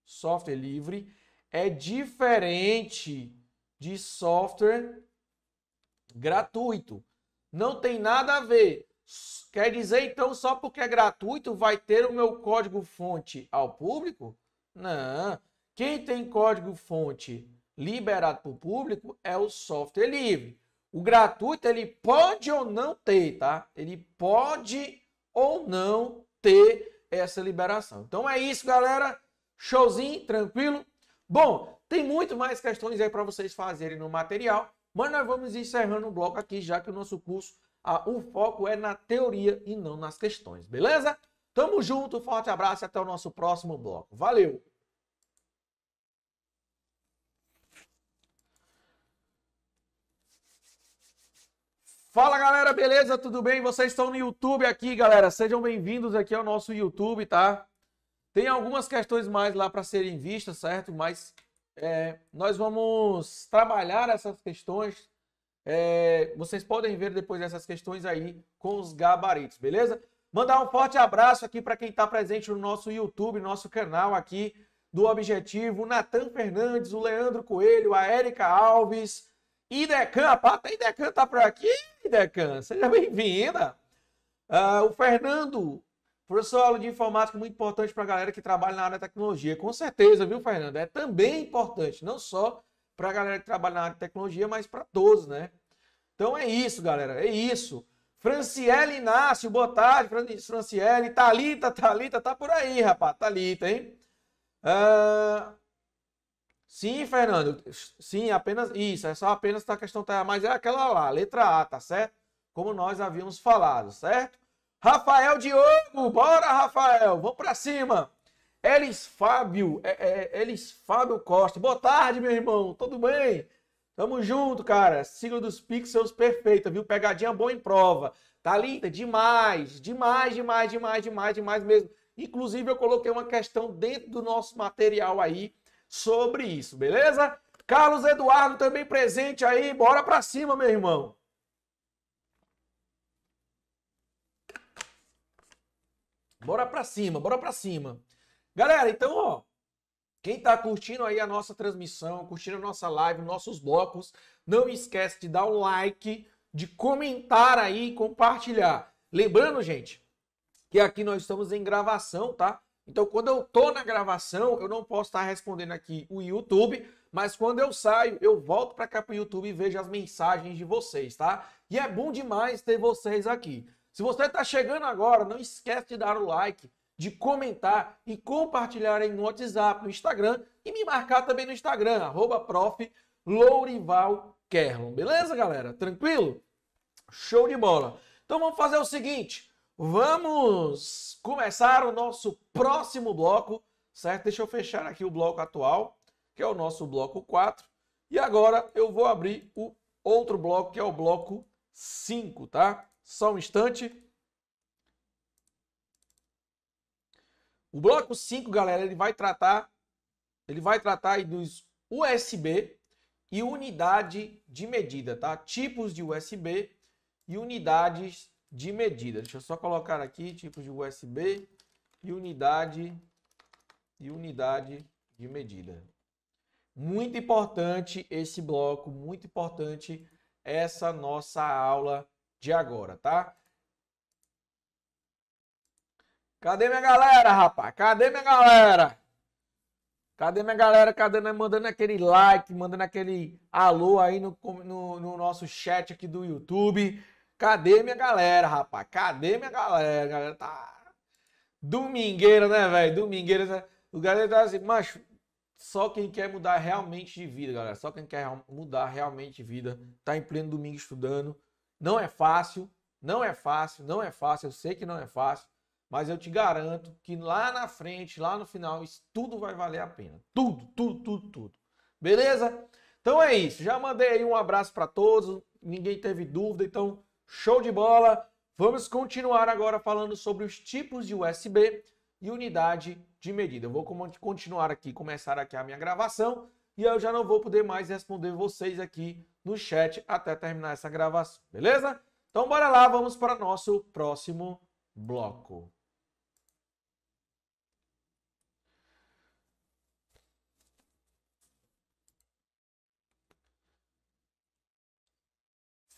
Software livre é diferente de software Gratuito. Não tem nada a ver. Quer dizer, então, só porque é gratuito, vai ter o meu código-fonte ao público? Não. Quem tem código-fonte liberado para o público é o software livre. O gratuito, ele pode ou não ter, tá? Ele pode ou não ter essa liberação. Então é isso, galera. Showzinho, tranquilo. Bom, tem muito mais questões aí para vocês fazerem no material. Mas nós vamos encerrando o bloco aqui, já que o nosso curso, o foco é na teoria e não nas questões, beleza? Tamo junto, forte abraço e até o nosso próximo bloco. Valeu! Fala galera, beleza? Tudo bem? Vocês estão no YouTube aqui, galera. Sejam bem-vindos aqui ao nosso YouTube, tá? Tem algumas questões mais lá para serem vistas, certo? Mas é, nós vamos trabalhar essas questões. É, vocês podem ver depois essas questões aí com os gabaritos, beleza? Mandar um forte abraço aqui para quem está presente no nosso YouTube, nosso canal aqui do Objetivo, Natan Fernandes, o Leandro Coelho, a Érica Alves, Idecan, a Pata Idecan tá por aqui, Idecan, seja bem-vinda. Uh, o Fernando Professor, aula de informática é muito importante para a galera que trabalha na área da tecnologia. Com certeza, viu, Fernando? É também importante, não só para a galera que trabalha na área de tecnologia, mas para todos, né? Então é isso, galera, é isso. Franciele Inácio, boa tarde, Franciele. Thalita, Thalita, tá por aí, rapaz. Thalita, hein? Uh... Sim, Fernando. Sim, apenas isso. É só apenas a questão, tá? mas é aquela lá, letra A, tá certo? Como nós havíamos falado, certo? Rafael Diogo, bora Rafael, vamos para cima. Elis Fábio, é, é, Elis Fábio Costa, boa tarde meu irmão, tudo bem? Tamo junto, cara. Sigla dos pixels perfeita, viu? Pegadinha boa em prova. Tá linda demais, demais, demais, demais, demais, demais mesmo. Inclusive eu coloquei uma questão dentro do nosso material aí sobre isso, beleza? Carlos Eduardo também presente aí, bora para cima, meu irmão. Bora pra cima, bora pra cima. Galera, então, ó, quem tá curtindo aí a nossa transmissão, curtindo a nossa live, nossos blocos, não esquece de dar um like, de comentar aí e compartilhar. Lembrando, gente, que aqui nós estamos em gravação, tá? Então, quando eu tô na gravação, eu não posso estar respondendo aqui o YouTube, mas quando eu saio, eu volto para cá pro YouTube e vejo as mensagens de vocês, tá? E é bom demais ter vocês aqui. Se você está chegando agora, não esquece de dar o like, de comentar e compartilhar aí no WhatsApp, no Instagram e me marcar também no Instagram, arroba prof. Lourival Kerlon. Beleza, galera? Tranquilo? Show de bola. Então vamos fazer o seguinte, vamos começar o nosso próximo bloco, certo? Deixa eu fechar aqui o bloco atual, que é o nosso bloco 4. E agora eu vou abrir o outro bloco, que é o bloco 5, tá? Só um instante. O bloco 5, galera, ele vai tratar ele vai tratar dos USB e unidade de medida, tá? Tipos de USB e unidades de medida. Deixa eu só colocar aqui tipos de USB e unidade e unidade de medida. Muito importante esse bloco, muito importante essa nossa aula de agora, tá? Cadê minha galera, rapaz? Cadê minha galera? Cadê minha galera? Cadê né? mandando aquele like, mandando aquele alô aí no, no, no nosso chat aqui do YouTube? Cadê minha galera, rapaz? Cadê minha galera? galera tá. Domingueira, né, velho? Domingueira. Né? O galera tá assim, macho, só quem quer mudar realmente de vida, galera. Só quem quer mudar realmente de vida, tá em pleno domingo estudando, não é fácil, não é fácil, não é fácil, eu sei que não é fácil, mas eu te garanto que lá na frente, lá no final, isso tudo vai valer a pena. Tudo, tudo, tudo, tudo. Beleza? Então é isso. Já mandei aí um abraço para todos, ninguém teve dúvida, então show de bola. Vamos continuar agora falando sobre os tipos de USB e unidade de medida. Eu vou continuar aqui, começar aqui a minha gravação e eu já não vou poder mais responder vocês aqui no chat até terminar essa gravação, beleza? Então bora lá, vamos para nosso próximo bloco.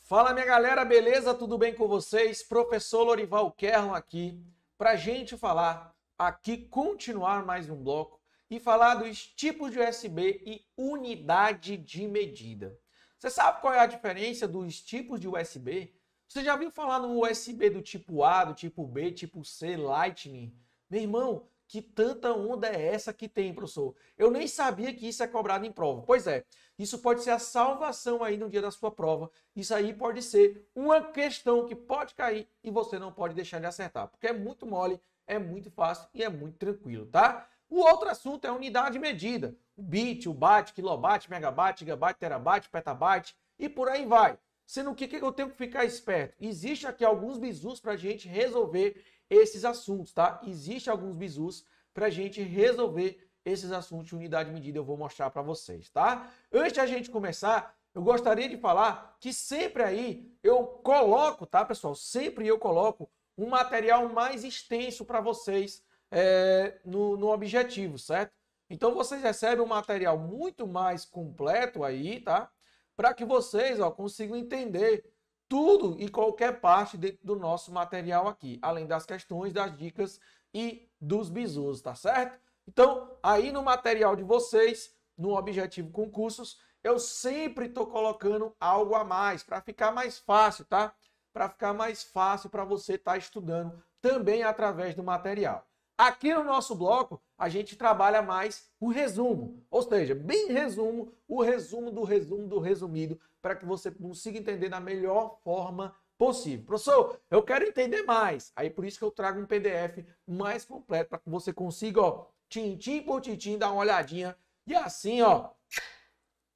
Fala minha galera, beleza? Tudo bem com vocês? Professor Lorival Kerlon aqui para gente falar aqui, continuar mais um bloco e falar dos tipos de USB e unidade de medida. Você sabe qual é a diferença dos tipos de USB? Você já viu falar no USB do tipo A, do tipo B, tipo C, Lightning? Meu irmão, que tanta onda é essa que tem, professor? Eu nem sabia que isso é cobrado em prova. Pois é, isso pode ser a salvação aí no dia da sua prova. Isso aí pode ser uma questão que pode cair e você não pode deixar de acertar, porque é muito mole, é muito fácil e é muito tranquilo, tá? O outro assunto é a unidade medida. O bit, o byte, kilobyte, megabyte, gigabyte, terabyte, petabyte e por aí vai. Sendo que, que eu tenho que ficar esperto? Existe aqui alguns bizus para a gente resolver esses assuntos, tá? Existe alguns bizus para a gente resolver esses assuntos de unidade medida, eu vou mostrar para vocês, tá? Antes da a gente começar, eu gostaria de falar que sempre aí eu coloco, tá, pessoal? Sempre eu coloco um material mais extenso para vocês é, no, no objetivo, certo? Então vocês recebem um material muito mais completo aí, tá? Para que vocês ó, consigam entender tudo e qualquer parte dentro do nosso material aqui, além das questões, das dicas e dos bisus, tá certo? Então, aí no material de vocês, no Objetivo Concursos, eu sempre estou colocando algo a mais para ficar mais fácil, tá? Para ficar mais fácil para você estar tá estudando também através do material. Aqui no nosso bloco, a gente trabalha mais o resumo, ou seja, bem resumo, o resumo do resumo do resumido, para que você consiga entender da melhor forma possível. Professor, eu quero entender mais. Aí por isso que eu trago um PDF mais completo, para que você consiga, ó, tintim por tintim, dar uma olhadinha e assim, ó,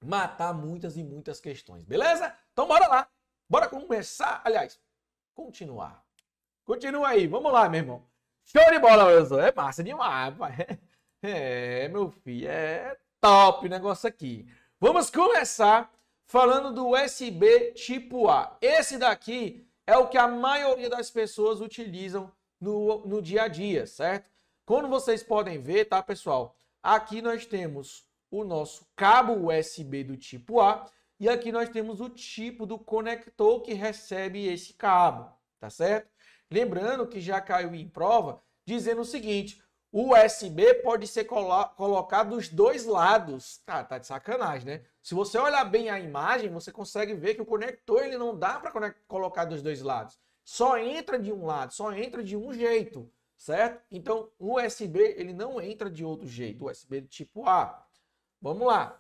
matar muitas e muitas questões, beleza? Então bora lá, bora começar, aliás, continuar. Continua aí, vamos lá, meu irmão. Show de bola, Wilson. É massa demais, pai. É, meu filho, é top o negócio aqui. Vamos começar falando do USB tipo A. Esse daqui é o que a maioria das pessoas utilizam no, no dia a dia, certo? Como vocês podem ver, tá, pessoal? Aqui nós temos o nosso cabo USB do tipo A e aqui nós temos o tipo do conector que recebe esse cabo, tá certo? Lembrando que já caiu em prova dizendo o seguinte: o USB pode ser colo colocado dos dois lados. Tá, tá de sacanagem, né? Se você olhar bem a imagem, você consegue ver que o conector ele não dá para colocar dos dois lados. Só entra de um lado, só entra de um jeito, certo? Então, o USB ele não entra de outro jeito, o USB do tipo A. Vamos lá.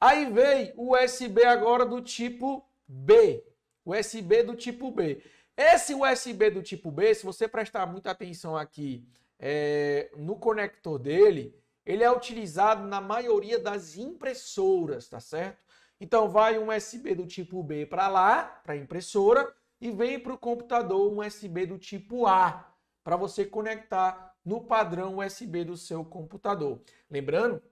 Aí veio o USB agora do tipo B. USB do tipo B. Esse USB do tipo B, se você prestar muita atenção aqui é, no conector dele, ele é utilizado na maioria das impressoras, tá certo? Então vai um USB do tipo B para lá, para a impressora, e vem para o computador um USB do tipo A, para você conectar no padrão USB do seu computador. Lembrando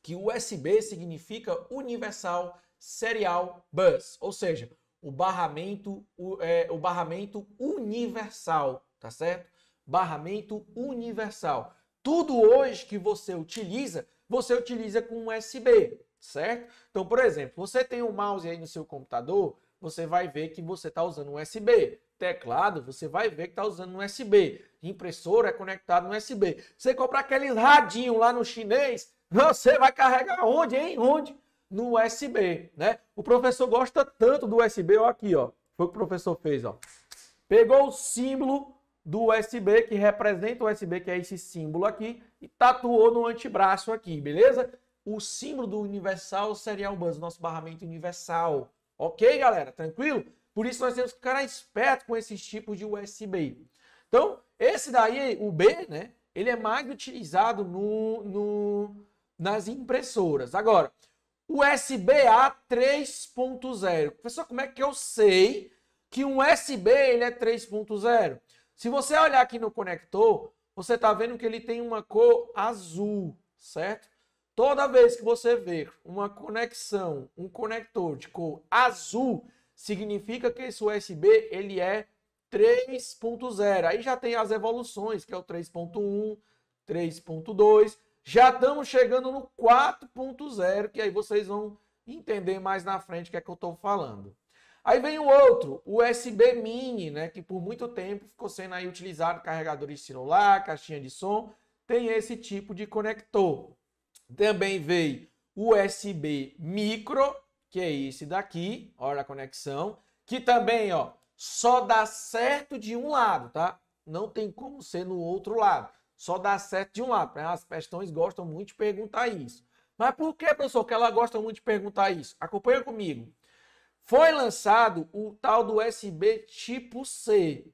que USB significa Universal Serial Bus, ou seja, o barramento, o, é, o barramento universal, tá certo? Barramento universal. Tudo hoje que você utiliza, você utiliza com USB, certo? Então, por exemplo, você tem um mouse aí no seu computador, você vai ver que você está usando um USB. Teclado, você vai ver que está usando um USB. Impressora é conectado no USB. Você comprar aquele radinho lá no chinês, você vai carregar onde, hein? Onde? no USB, né? O professor gosta tanto do USB, ó aqui, ó. Foi o que o professor fez, ó. Pegou o símbolo do USB, que representa o USB, que é esse símbolo aqui, e tatuou no antebraço aqui, beleza? O símbolo do Universal Serial Bus, nosso barramento universal. Ok, galera? Tranquilo? Por isso nós temos que ficar esperto com esses tipos de USB. Então, esse daí, o B, né? Ele é mais utilizado no, no, nas impressoras. Agora, USB-A 3.0. Professor, como é que eu sei que um USB ele é 3.0? Se você olhar aqui no conector, você está vendo que ele tem uma cor azul, certo? Toda vez que você ver uma conexão, um conector de cor azul, significa que esse USB ele é 3.0. Aí já tem as evoluções, que é o 3.1, 3.2. Já estamos chegando no 4.0, que aí vocês vão entender mais na frente o que é que eu estou falando. Aí vem o outro, o USB Mini, né, que por muito tempo ficou sendo aí utilizado carregador de celular, caixinha de som, tem esse tipo de conector. Também veio o USB Micro, que é esse daqui, olha a conexão, que também, ó, só dá certo de um lado, tá? Não tem como ser no outro lado só dá certo de um lado. As questões gostam muito de perguntar isso. Mas por que, professor, que ela gosta muito de perguntar isso? Acompanha comigo. Foi lançado o tal do USB tipo C.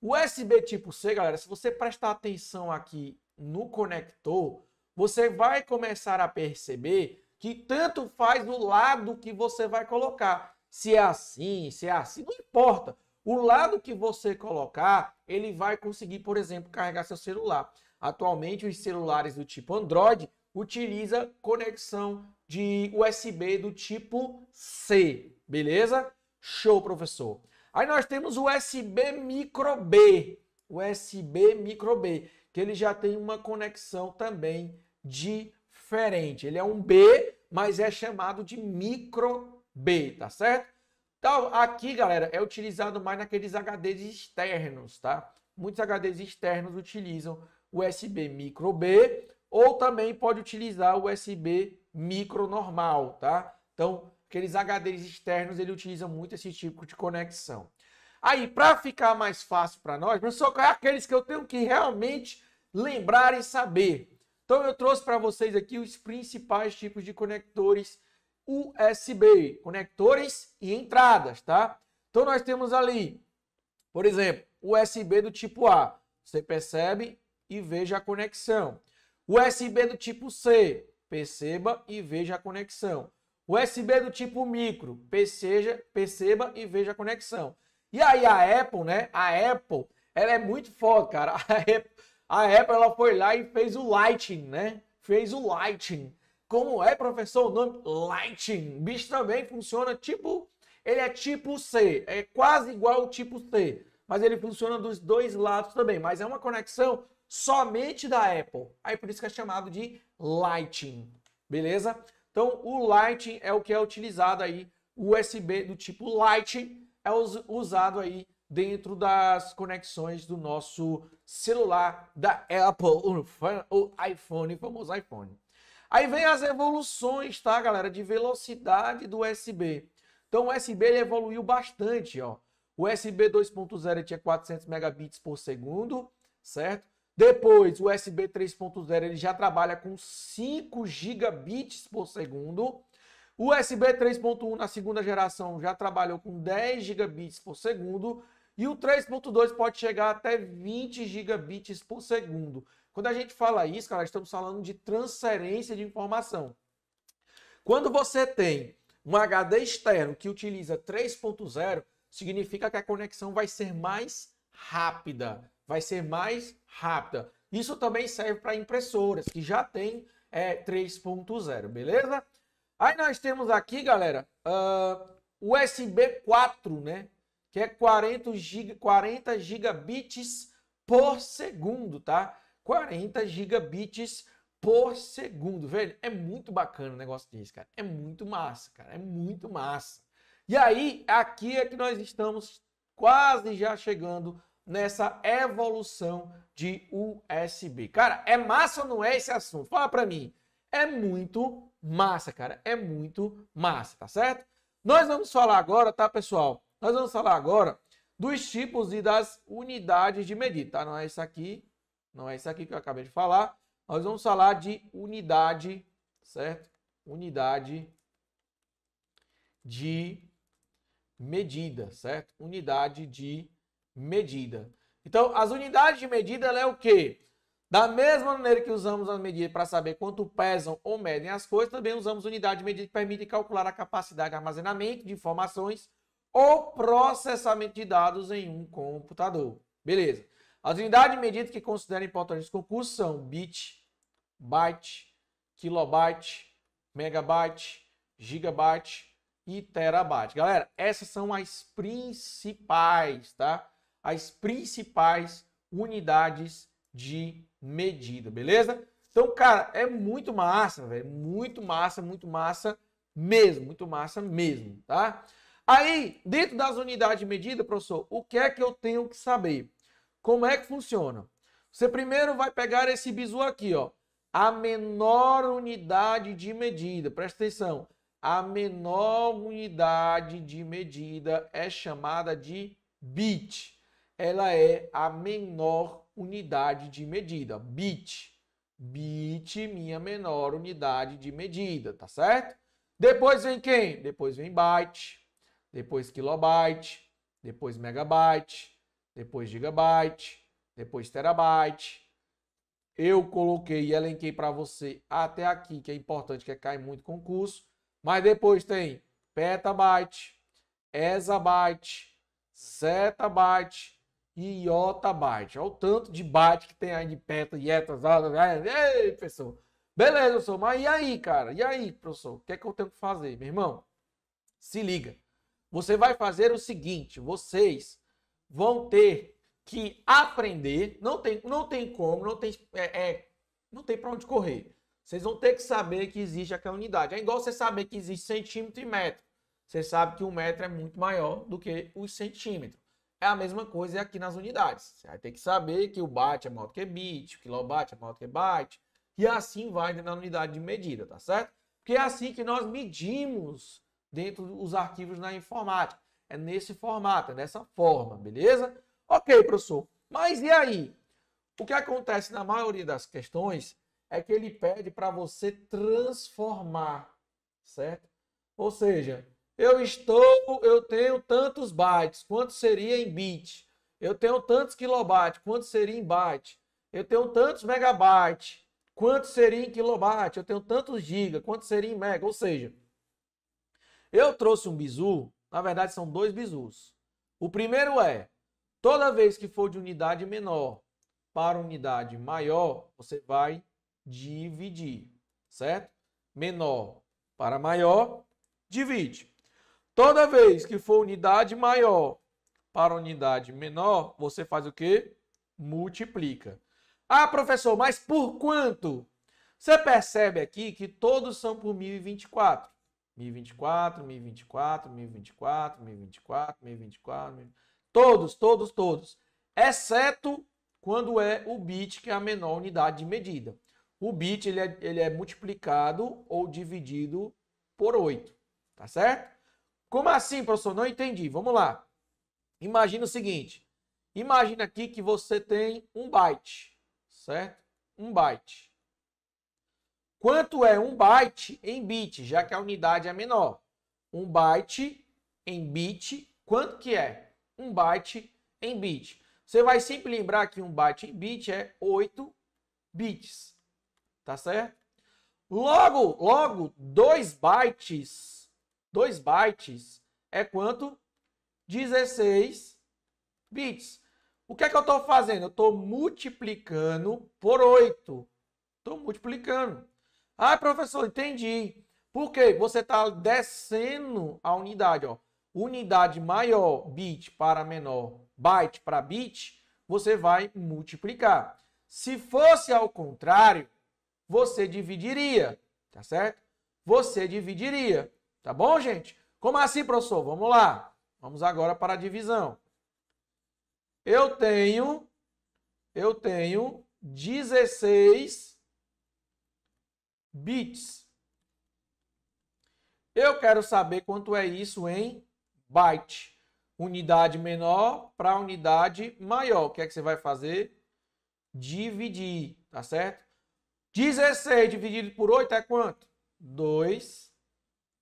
O USB tipo C, galera, se você prestar atenção aqui no conector, você vai começar a perceber que tanto faz o lado que você vai colocar. Se é assim, se é assim, não importa. O lado que você colocar, ele vai conseguir, por exemplo, carregar seu celular. Atualmente, os celulares do tipo Android utiliza conexão de USB do tipo C, beleza? Show, professor. Aí nós temos o USB micro B, USB micro B, que ele já tem uma conexão também diferente. Ele é um B, mas é chamado de micro B, tá certo? Então, aqui, galera, é utilizado mais naqueles HDs externos, tá? Muitos HDs externos utilizam USB micro B ou também pode utilizar USB micro normal, tá? Então, aqueles HDs externos, ele utiliza muito esse tipo de conexão. Aí, para ficar mais fácil para nós, professor, só é aqueles que eu tenho que realmente lembrar e saber? Então, eu trouxe para vocês aqui os principais tipos de conectores USB, conectores e entradas, tá? Então, nós temos ali, por exemplo, USB do tipo A. Você percebe e veja a conexão. USB do tipo C, perceba e veja a conexão. USB do tipo micro, perceba perceba e veja a conexão. E aí a Apple, né? A Apple, ela é muito foda, cara. A Apple, a Apple ela foi lá e fez o Lightning, né? Fez o Lightning. Como é, professor, o nome Lightning? bicho também funciona tipo ele é tipo C, é quase igual ao tipo C, mas ele funciona dos dois lados também, mas é uma conexão somente da Apple. Aí por isso que é chamado de Lightning, beleza? Então o Lightning é o que é utilizado aí, USB do tipo Lightning é usado aí dentro das conexões do nosso celular da Apple, o iPhone, o famoso iPhone. Aí vem as evoluções, tá, galera, de velocidade do USB. Então o USB ele evoluiu bastante, ó. O USB 2.0 tinha 400 megabits por segundo, certo? Depois, o USB 3.0 ele já trabalha com 5 gigabits por segundo. O USB 3.1 na segunda geração já trabalhou com 10 gigabits por segundo. E o 3.2 pode chegar até 20 gigabits por segundo. Quando a gente fala isso, cara, estamos falando de transferência de informação. Quando você tem um HD externo que utiliza 3.0, significa que a conexão vai ser mais rápida vai ser mais rápida. Isso também serve para impressoras que já tem é, 3.0, beleza? Aí nós temos aqui, galera, uh, USB 4, né? Que é 40, giga, 40 gigabits por segundo, tá? 40 gigabits por segundo, velho. É muito bacana o negócio desse, cara. É muito massa, cara. É muito massa. E aí, aqui é que nós estamos quase já chegando nessa evolução de USB. Cara, é massa ou não é esse assunto? Fala para mim. É muito massa, cara. É muito massa, tá certo? Nós vamos falar agora, tá, pessoal? Nós vamos falar agora dos tipos e das unidades de medida, tá? Não é isso aqui, não é isso aqui que eu acabei de falar. Nós vamos falar de unidade, certo? Unidade de medida, certo? Unidade de medida. Então, as unidades de medida é o quê? Da mesma maneira que usamos as medidas para saber quanto pesam ou medem as coisas, também usamos unidade de medida que permite calcular a capacidade de armazenamento de informações ou processamento de dados em um computador. Beleza. As unidades de medida que consideram importantes nesse concurso são bit, byte, kilobyte, megabyte, gigabyte e terabyte. Galera, essas são as principais, tá? as principais unidades de medida, beleza? Então, cara, é muito massa, velho, muito massa, muito massa mesmo, muito massa mesmo, tá? Aí, dentro das unidades de medida, professor, o que é que eu tenho que saber? Como é que funciona? Você primeiro vai pegar esse bizu aqui, ó, a menor unidade de medida, presta atenção, a menor unidade de medida é chamada de bit ela é a menor unidade de medida, bit. Bit, minha menor unidade de medida, tá certo? Depois vem quem? Depois vem byte, depois kilobyte, depois megabyte, depois gigabyte, depois terabyte. Eu coloquei e elenquei para você até aqui, que é importante, que é cai muito concurso. Mas depois tem petabyte, exabyte, zettabyte, e iota byte. Olha o tanto de byte que tem aí de peta, dietas, ei, pessoal. Beleza, professor, mas e aí, cara? E aí, professor? O que é que eu tenho que fazer, meu irmão? Se liga. Você vai fazer o seguinte, vocês vão ter que aprender, não tem, não tem como, não tem, é, é não tem para onde correr. Vocês vão ter que saber que existe aquela unidade. É igual você saber que existe centímetro e metro. Você sabe que o metro é muito maior do que o centímetro. É a mesma coisa aqui nas unidades. Você vai ter que saber que o byte é maior do que bit, o kilobyte é maior do que byte, e assim vai na unidade de medida, tá certo? Porque é assim que nós medimos dentro dos arquivos na informática. É nesse formato, é nessa forma, beleza? Ok, professor. Mas e aí? O que acontece na maioria das questões é que ele pede para você transformar, certo? Ou seja, eu estou, eu tenho tantos bytes, quanto seria em bit? Eu tenho tantos kilobytes, quanto seria em byte? Eu tenho tantos megabytes, quanto seria em kilobyte? Eu tenho tantos giga, quanto seria em mega? Ou seja, eu trouxe um bizu, na verdade são dois bizus. O primeiro é, toda vez que for de unidade menor para unidade maior, você vai dividir, certo? Menor para maior, divide. Toda vez que for unidade maior para unidade menor, você faz o quê? Multiplica. Ah, professor, mas por quanto? Você percebe aqui que todos são por 1024. 1024, 1024, 1024, 1024, 1024, 1024. Todos, todos, todos. Exceto quando é o bit, que é a menor unidade de medida. O bit ele é, ele é multiplicado ou dividido por 8. Tá certo? Como assim, professor? Não entendi. Vamos lá. Imagina o seguinte. Imagina aqui que você tem um byte, certo? Um byte. Quanto é um byte em bit, já que a unidade é menor? Um byte em bit, quanto que é? Um byte em bit. Você vai sempre lembrar que um byte em bit é 8 bits, tá certo? Logo, logo, dois bytes 2 bytes é quanto? 16 bits. O que é que eu estou fazendo? Eu estou multiplicando por 8. Estou multiplicando. Ah, professor, entendi. Por quê? Você está descendo a unidade. Ó. Unidade maior, bit para menor, byte para bit, você vai multiplicar. Se fosse ao contrário, você dividiria, tá certo? Você dividiria. Tá bom, gente? Como assim, professor? Vamos lá. Vamos agora para a divisão. Eu tenho eu tenho 16 bits. Eu quero saber quanto é isso em byte. Unidade menor para unidade maior. O que é que você vai fazer? Dividir, tá certo? 16 dividido por 8 é quanto? 2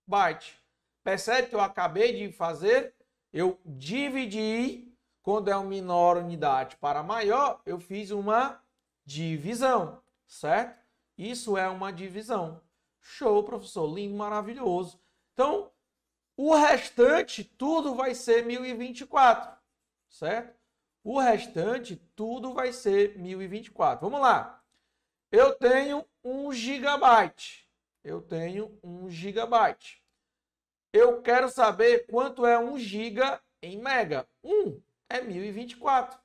byte. percebe que eu acabei de fazer? Eu dividi, quando é um menor unidade para maior, eu fiz uma divisão, certo? Isso é uma divisão. Show, professor, lindo, maravilhoso. Então, o restante, tudo vai ser 1024, certo? O restante, tudo vai ser 1024. Vamos lá. Eu tenho 1 gigabyte. Eu tenho 1 gigabyte. Eu quero saber quanto é 1 giga em mega. 1 é 1024.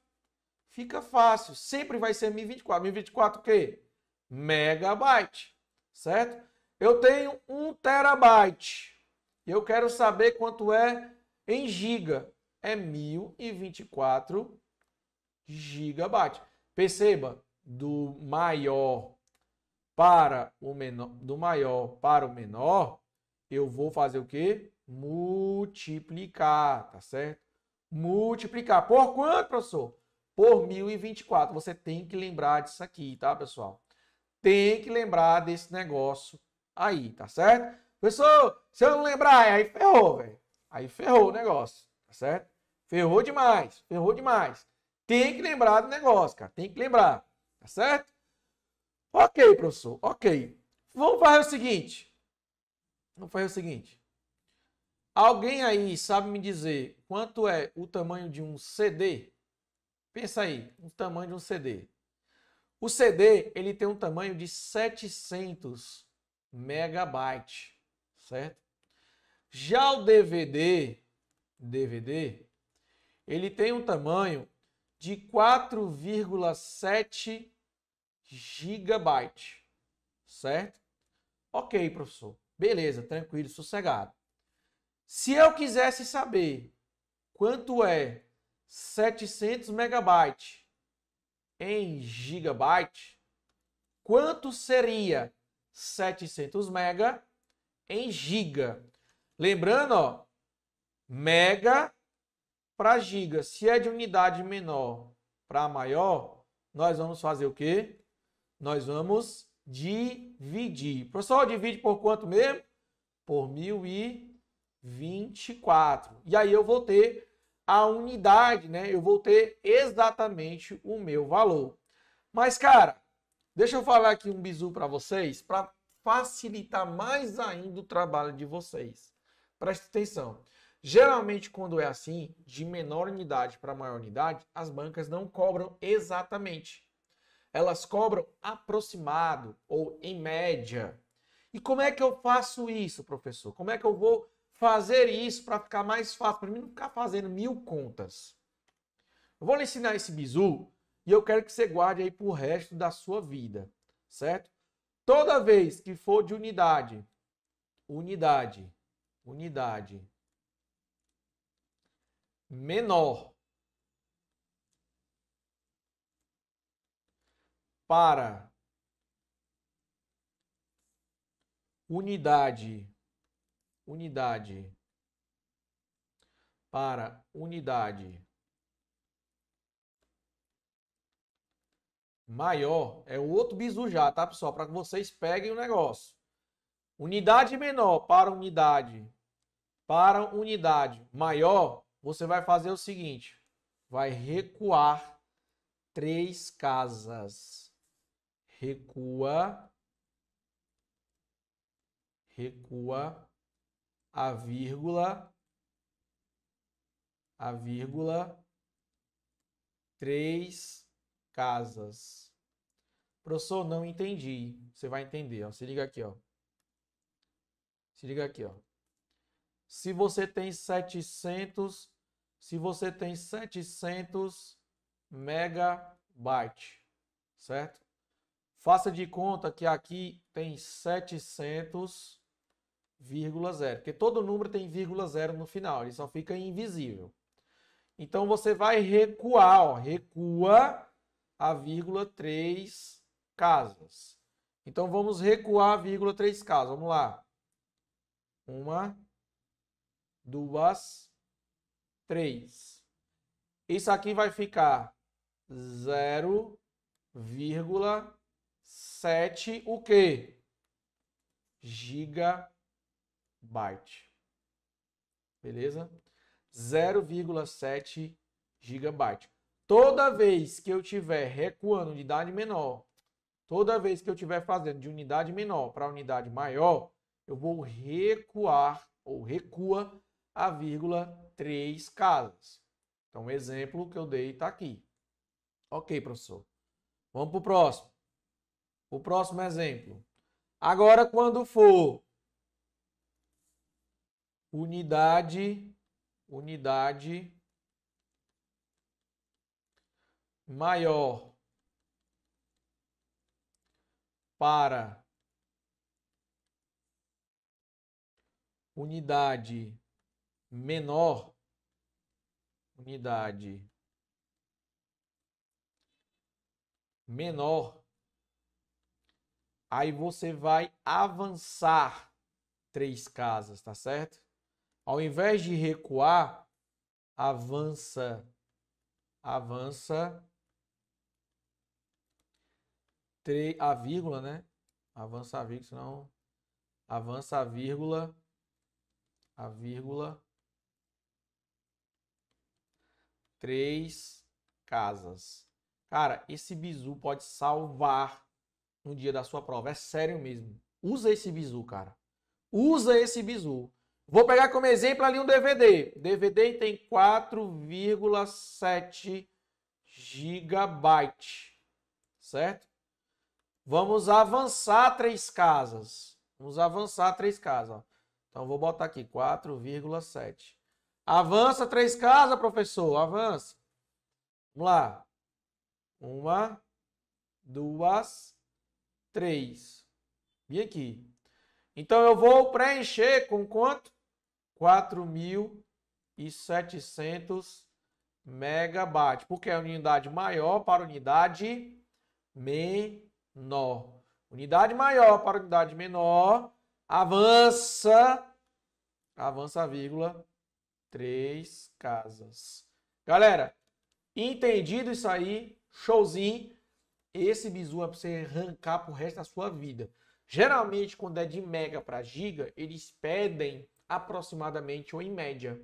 Fica fácil, sempre vai ser 1024. 1024 o quê? Megabyte, certo? Eu tenho 1 terabyte. Eu quero saber quanto é em giga. É 1024 gigabyte. Perceba, do maior para o menor, do maior para o menor, eu vou fazer o quê? Multiplicar, tá certo? Multiplicar. Por quanto, professor? Por 1024. Você tem que lembrar disso aqui, tá, pessoal? Tem que lembrar desse negócio aí, tá certo? Professor, se eu não lembrar, aí ferrou, velho. Aí ferrou o negócio, tá certo? Ferrou demais, ferrou demais. Tem que lembrar do negócio, cara. Tem que lembrar, tá certo? Ok, professor, ok. Vamos fazer o seguinte. Vamos então, fazer o seguinte. Alguém aí sabe me dizer quanto é o tamanho de um CD? Pensa aí, o tamanho de um CD. O CD ele tem um tamanho de 700 megabytes, certo? Já o DVD, DVD, ele tem um tamanho de 4,7 gigabyte, certo? Ok, professor. Beleza, tranquilo, sossegado. Se eu quisesse saber quanto é 700 megabytes em gigabyte, quanto seria 700 mega em giga? Lembrando, ó, mega para giga. Se é de unidade menor para maior, nós vamos fazer o quê? Nós vamos dividir. Professor, divide por quanto mesmo? Por 1024. E aí eu vou ter a unidade, né? Eu vou ter exatamente o meu valor. Mas, cara, deixa eu falar aqui um bizu para vocês, para facilitar mais ainda o trabalho de vocês. Presta atenção. Geralmente, quando é assim, de menor unidade para maior unidade, as bancas não cobram exatamente elas cobram aproximado ou em média. E como é que eu faço isso, professor? Como é que eu vou fazer isso para ficar mais fácil, para mim não ficar fazendo mil contas? Eu vou lhe ensinar esse bizu e eu quero que você guarde aí para o resto da sua vida, certo? Toda vez que for de unidade, unidade, unidade menor para unidade unidade para unidade maior é o outro bizu já, tá, pessoal? Para que vocês peguem o negócio. Unidade menor para unidade para unidade maior, você vai fazer o seguinte, vai recuar três casas recua, recua a vírgula, a vírgula, três casas. Professor, não entendi. Você vai entender, ó. Se liga aqui, ó. Se liga aqui, ó. Se você tem 700, se você tem 700 megabytes certo? Faça de conta que aqui tem 700,0, porque todo número tem vírgula zero no final, ele só fica invisível. Então você vai recuar, ó, recua a vírgula 3 casas. Então vamos recuar a vírgula 3 casas, vamos lá. Uma, duas, três. Isso aqui vai ficar 0,3. vírgula 7 o quê? Gigabyte. Beleza? 0,7 gigabyte. Toda vez que eu tiver recuando unidade menor, toda vez que eu tiver fazendo de unidade menor para unidade maior, eu vou recuar ou recua a vírgula 3 casas. Então, o exemplo que eu dei está aqui. Ok, professor. Vamos para o próximo. O próximo exemplo. Agora, quando for unidade, unidade maior para unidade menor, unidade menor, Aí você vai avançar três casas, tá certo? Ao invés de recuar, avança, avança a vírgula, né? Avança a vírgula, senão avança a vírgula, a vírgula três casas. Cara, esse bizu pode salvar no dia da sua prova. É sério mesmo. Usa esse bizu, cara. Usa esse bizu. Vou pegar como exemplo ali um DVD. DVD tem 4,7 GB. certo? Vamos avançar três casas. Vamos avançar três casas. Ó. Então vou botar aqui 4,7. Avança três casas, professor. Avança. Vamos lá. Uma, duas, 3. E aqui? Então eu vou preencher com quanto? 4.700 megabytes, porque é unidade maior para unidade menor. Unidade maior para unidade menor avança, avança a vírgula, três casas. Galera, entendido isso aí? Showzinho. Esse bizu é para você arrancar o resto da sua vida. Geralmente, quando é de mega para giga, eles pedem aproximadamente ou em média,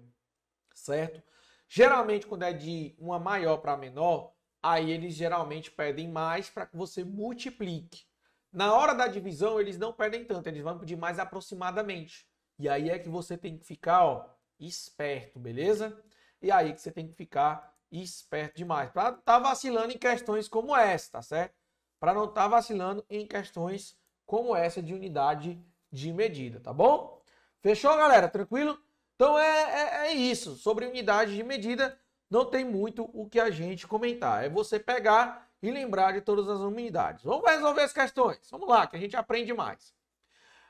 certo? Geralmente, quando é de uma maior para menor, aí eles geralmente pedem mais para que você multiplique. Na hora da divisão, eles não pedem tanto, eles vão pedir mais aproximadamente. E aí é que você tem que ficar ó, esperto, beleza? E aí que você tem que ficar esperto demais. Para estar tá vacilando em questões como essa, tá certo? Para não estar tá vacilando em questões como essa de unidade de medida, tá bom? Fechou, galera? Tranquilo? Então é, é, é isso. Sobre unidade de medida, não tem muito o que a gente comentar. É você pegar e lembrar de todas as unidades. Vamos resolver as questões. Vamos lá, que a gente aprende mais.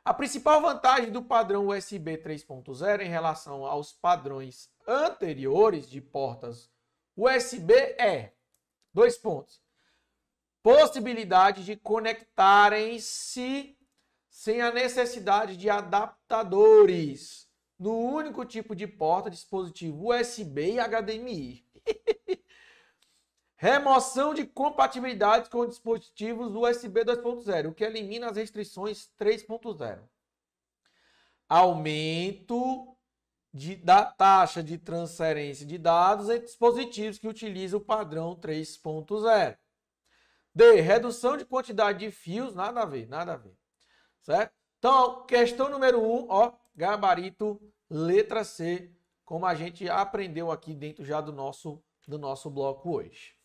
A principal vantagem do padrão USB 3.0 em relação aos padrões anteriores de portas USB é, dois pontos, possibilidade de conectarem-se sem a necessidade de adaptadores no único tipo de porta, dispositivo USB e HDMI. Remoção de compatibilidade com dispositivos USB 2.0, o que elimina as restrições 3.0. Aumento de, da taxa de transferência de dados entre dispositivos que utilizam o padrão 3.0. D. Redução de quantidade de fios, nada a ver, nada a ver. Certo? Então, questão número 1, um, ó, gabarito, letra C, como a gente aprendeu aqui dentro já do nosso, do nosso bloco hoje.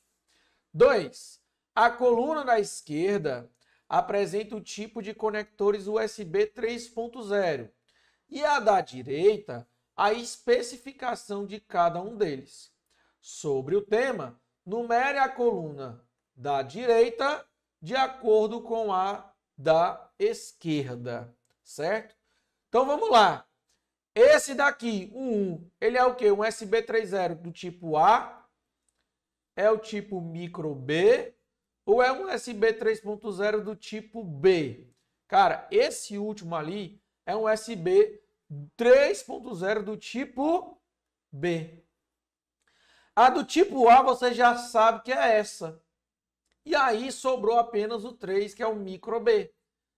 2. A coluna da esquerda apresenta o tipo de conectores USB 3.0 e a da direita a especificação de cada um deles. Sobre o tema, numere a coluna da direita de acordo com a da esquerda, certo? Então vamos lá. Esse daqui, o 1, ele é o quê? Um SB30 do tipo A, é o tipo micro B, ou é um SB 3.0 do tipo B? Cara, esse último ali é um SB 3.0 do tipo B. A do tipo A você já sabe que é essa. E aí sobrou apenas o 3, que é o micro B.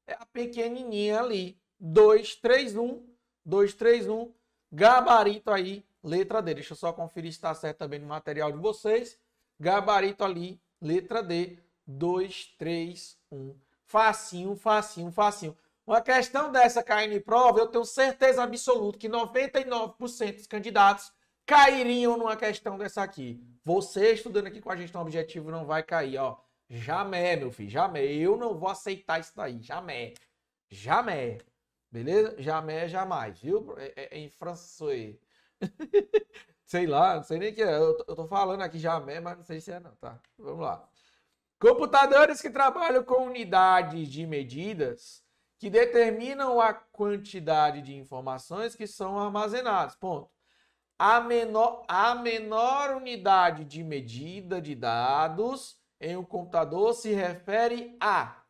É a pequenininha ali. 2, 3, 1. 2, 3, 1. Gabarito aí, letra D. Deixa eu só conferir se está certo também no material de vocês. Gabarito ali, letra D. 2, 3, 1. Facinho, facinho, facinho. Uma questão dessa caindo em prova, eu tenho certeza absoluta que 99% dos candidatos cairiam numa questão dessa aqui. Você estudando aqui com a gente no objetivo não vai cair, ó. Jamais, meu filho, jamais. Eu não vou aceitar isso daí, jamais. Jamais. Beleza? Jamais, jamais, viu? É, é, é em francês. sei lá, não sei nem que é. Eu, eu tô falando aqui jamais, mas não sei se é não, tá? Vamos lá. Computadores que trabalham com unidades de medidas que determinam a quantidade de informações que são armazenadas. Ponto. A menor, a menor unidade de medida de dados em um computador se refere a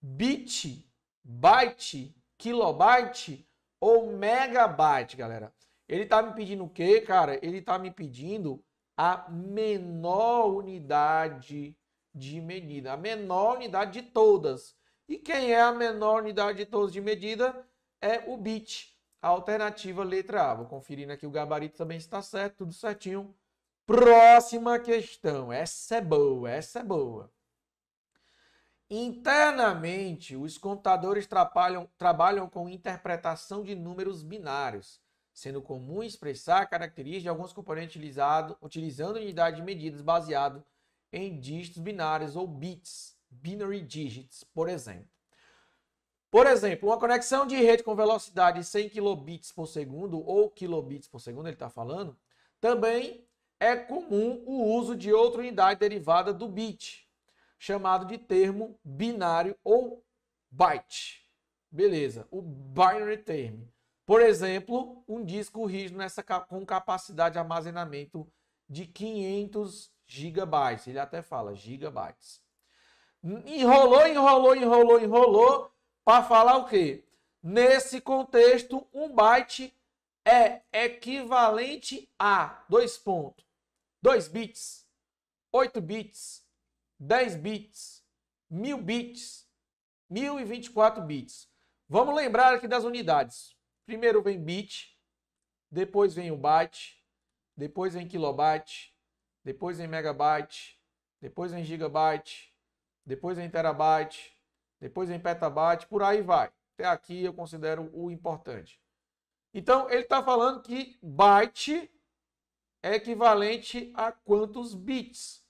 bit, byte, kilobyte ou megabyte, galera. Ele tá me pedindo o quê, cara? Ele tá me pedindo a menor unidade de medida, a menor unidade de todas. E quem é a menor unidade de todos de medida é o bit. A alternativa letra A. Vou conferindo aqui o gabarito também está certo, tudo certinho. Próxima questão. Essa é boa, essa é boa. Internamente, os contadores trabalham, trabalham com interpretação de números binários, sendo comum expressar características de alguns componentes utilizados utilizando unidade de medidas baseado em dígitos binários ou bits binary digits, por exemplo. Por exemplo, uma conexão de rede com velocidade 100 kilobits por segundo ou kilobits por segundo, ele está falando, também é comum o uso de outra unidade derivada do bit, chamado de termo binário ou byte. Beleza, o binary term. Por exemplo, um disco rígido nessa, com capacidade de armazenamento de 500 gigabytes. Ele até fala gigabytes. Enrolou, enrolou, enrolou, enrolou para falar o quê? Nesse contexto, um byte é equivalente a dois pontos, dois bits, oito bits, dez bits, mil bits, mil e e vinte quatro bits. Vamos lembrar aqui das unidades. Primeiro vem bit, depois vem o byte, depois vem kilobyte, depois vem megabyte, depois vem gigabyte, depois em terabyte, depois em petabyte, por aí vai. Até aqui eu considero o importante. Então, ele está falando que byte é equivalente a quantos bits.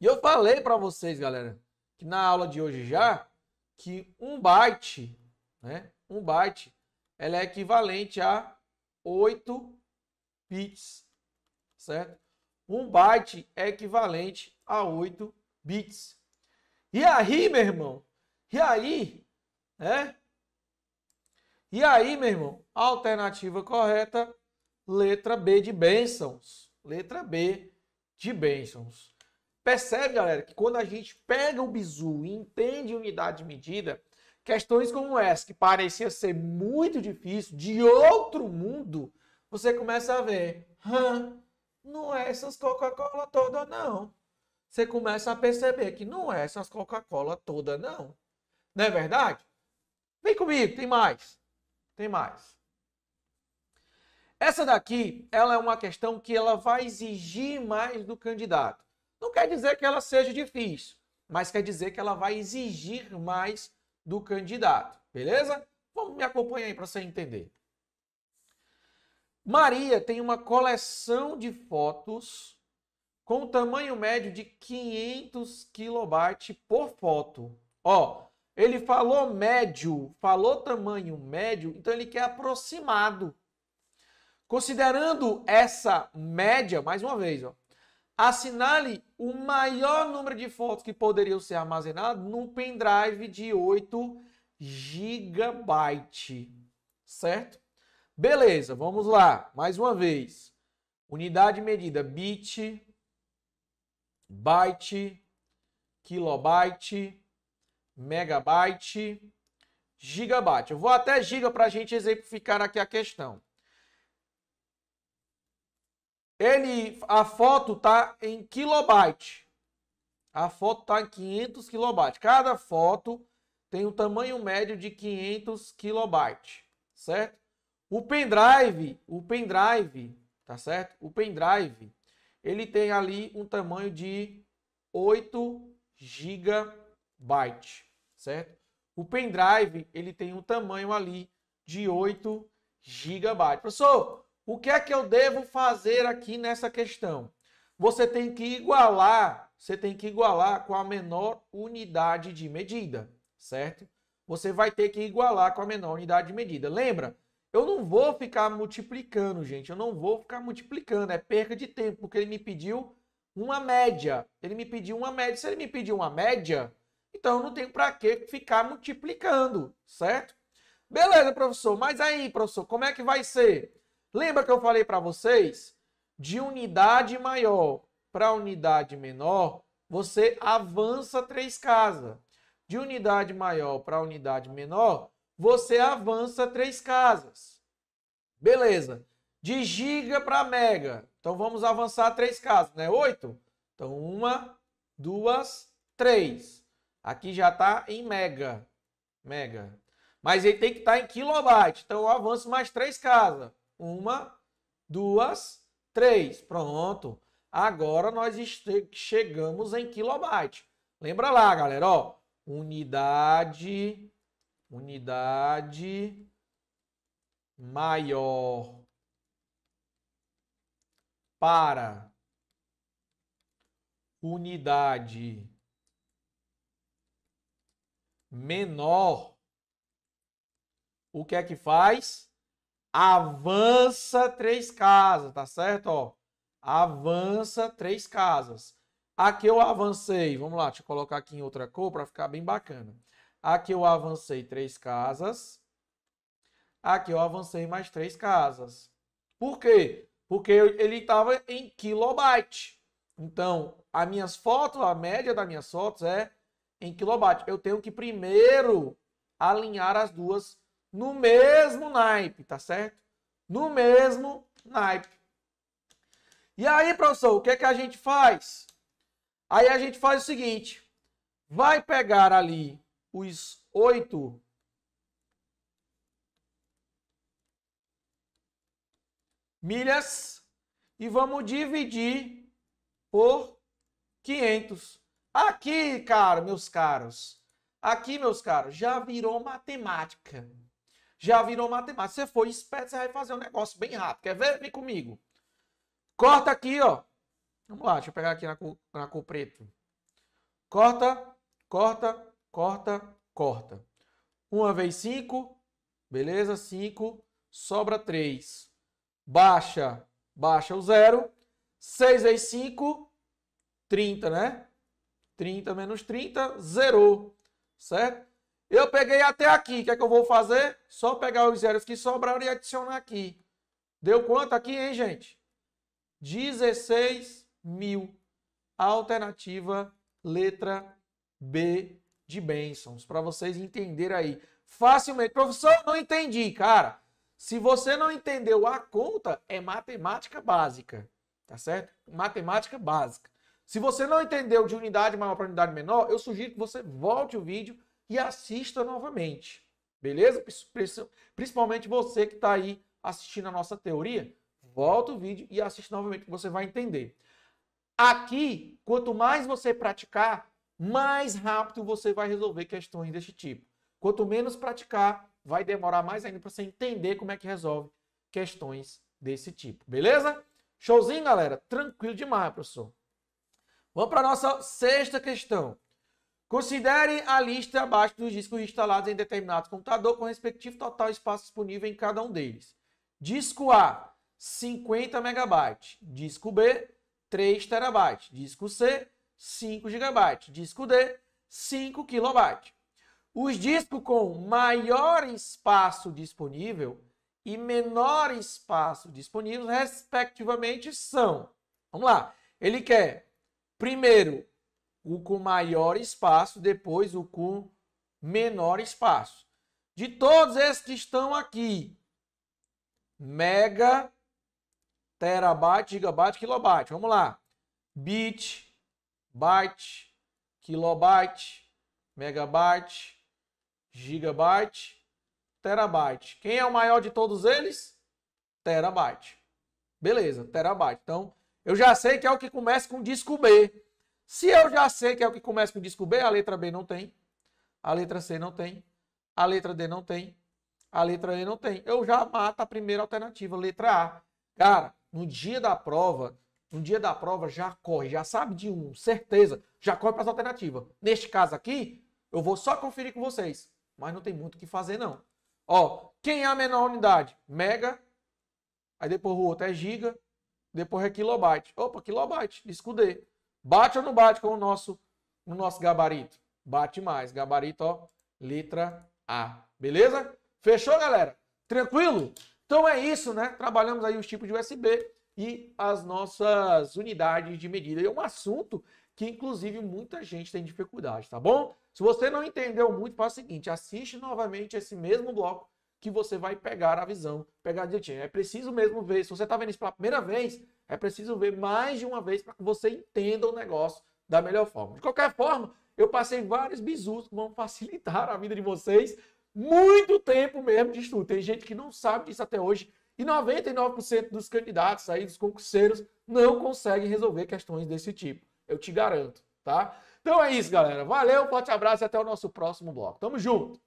E eu falei para vocês, galera, que na aula de hoje já, que um byte, né, um byte, ela é equivalente a 8 bits, certo? Um byte é equivalente a 8 bits. E aí, meu irmão? E aí? É? E aí, meu irmão? Alternativa correta, letra B de bênçãos. Letra B de bênçãos. Percebe, galera, que quando a gente pega o bizu e entende unidade de medida, questões como essa, que parecia ser muito difícil, de outro mundo, você começa a ver, Hã, não é essas Coca-Cola toda, não você começa a perceber que não é essas Coca-Cola toda, não. Não é verdade? Vem comigo, tem mais. Tem mais. Essa daqui, ela é uma questão que ela vai exigir mais do candidato. Não quer dizer que ela seja difícil, mas quer dizer que ela vai exigir mais do candidato, beleza? Vamos me acompanhar aí para você entender. Maria tem uma coleção de fotos com tamanho médio de 500 kilobytes por foto. Ó, ele falou médio, falou tamanho médio, então ele quer aproximado. Considerando essa média, mais uma vez, ó, assinale o maior número de fotos que poderiam ser armazenadas num pendrive de 8 gigabyte, certo? Beleza, vamos lá, mais uma vez. Unidade medida, bit byte, kilobyte, megabyte, gigabyte. Eu vou até giga para a gente exemplificar aqui a questão. Ele, a foto tá em kilobyte. A foto tá em 500 kilobytes. Cada foto tem um tamanho médio de 500 kilobytes, certo? O pendrive, o pendrive, tá certo? O pendrive ele tem ali um tamanho de 8 GB, certo? O pendrive, ele tem um tamanho ali de 8 GB. Professor, o que é que eu devo fazer aqui nessa questão? Você tem que igualar, você tem que igualar com a menor unidade de medida, certo? Você vai ter que igualar com a menor unidade de medida. Lembra? Eu não vou ficar multiplicando, gente. Eu não vou ficar multiplicando. É perca de tempo, porque ele me pediu uma média. Ele me pediu uma média. Se ele me pediu uma média, então eu não tenho para que ficar multiplicando, certo? Beleza, professor. Mas aí, professor, como é que vai ser? Lembra que eu falei para vocês? De unidade maior para unidade menor, você avança três casas. De unidade maior para unidade menor, você avança três casas. Beleza. De giga para mega. Então vamos avançar três casas, né? Oito. Então uma, duas, três. Aqui já está em mega. Mega. Mas ele tem que estar tá em kilobyte. Então eu avanço mais três casas. Uma, duas, três. Pronto. Agora nós chegamos em kilobyte. Lembra lá, galera, ó. Unidade unidade maior para unidade menor, o que é que faz? Avança três casas, tá certo? Ó, avança três casas. Aqui eu avancei, vamos lá, deixa eu colocar aqui em outra cor para ficar bem bacana. Aqui eu avancei três casas. Aqui eu avancei mais três casas. Por quê? Porque ele estava em kilobyte. Então, as minhas fotos, a média das minhas fotos é em kilobyte. Eu tenho que primeiro alinhar as duas no mesmo naipe, tá certo? No mesmo naipe. E aí, professor, o que é que a gente faz? Aí a gente faz o seguinte: vai pegar ali os oito milhas e vamos dividir por 500. Aqui, cara, meus caros, aqui, meus caros, já virou matemática. Já virou matemática. Você foi esperto, você vai fazer um negócio bem rápido. Quer ver? Vem comigo. Corta aqui, ó. Vamos lá, deixa eu pegar aqui na cor, na cor preto. Corta, corta, corta, corta. 1 vez 5, beleza? 5, sobra 3. Baixa, baixa o zero. 6 vezes 5, 30, né? 30 menos 30, zerou, certo? Eu peguei até aqui, o que é que eu vou fazer? Só pegar os zeros que sobraram e adicionar aqui. Deu quanto aqui, hein, gente? 16 mil. Alternativa, letra B de bênçãos, para vocês entenderem aí facilmente. Professor, não entendi, cara. Se você não entendeu a conta, é matemática básica, tá certo? Matemática básica. Se você não entendeu de unidade maior para unidade menor, eu sugiro que você volte o vídeo e assista novamente. Beleza? Principalmente você que está aí assistindo a nossa teoria, volta o vídeo e assiste novamente que você vai entender. Aqui, quanto mais você praticar, mais rápido você vai resolver questões deste tipo. Quanto menos praticar, vai demorar mais ainda para você entender como é que resolve questões desse tipo. Beleza? Showzinho, galera? Tranquilo demais, professor. Vamos para a nossa sexta questão. Considere a lista abaixo dos discos instalados em determinado computador com o respectivo total espaço disponível em cada um deles. Disco A, 50 MB. Disco B, 3 TB. Disco C, 5 GB. Disco D, 5 KB. Os discos com maior espaço disponível e menor espaço disponível, respectivamente, são. Vamos lá. Ele quer primeiro o com maior espaço, depois o com menor espaço. De todos esses que estão aqui, mega, terabyte, gigabyte, kilobyte. Vamos lá. Bit, byte, kilobyte, megabyte, gigabyte, terabyte. Quem é o maior de todos eles? Terabyte. Beleza, terabyte. Então, eu já sei que é o que começa com disco B. Se eu já sei que é o que começa com disco B, a letra B não tem, a letra C não tem, a letra D não tem, a letra E não tem. Eu já mato a primeira alternativa, letra A. Cara, no dia da prova, no dia da prova já corre, já sabe de um, certeza, já corre para as alternativas. Neste caso aqui, eu vou só conferir com vocês, mas não tem muito o que fazer não. Ó, quem é a menor unidade? Mega, aí depois o outro é giga, depois é kilobyte. Opa, kilobyte, disco Bate ou não bate com o nosso, o nosso gabarito? Bate mais, gabarito, ó, letra A. Beleza? Fechou, galera? Tranquilo? Então é isso, né? Trabalhamos aí os tipos de USB e as nossas unidades de medida. É um assunto que, inclusive, muita gente tem dificuldade, tá bom? Se você não entendeu muito, faz o seguinte: assiste novamente esse mesmo bloco que você vai pegar a visão, pegar direitinho. É preciso mesmo ver. Se você está vendo isso pela primeira vez, é preciso ver mais de uma vez para que você entenda o negócio da melhor forma. De qualquer forma, eu passei vários bisus que vão facilitar a vida de vocês. Muito tempo mesmo de estudo. Tem gente que não sabe disso até hoje e 99% dos candidatos aí, dos concurseiros, não conseguem resolver questões desse tipo. Eu te garanto, tá? Então é isso, galera. Valeu, forte abraço e até o nosso próximo bloco. Tamo junto!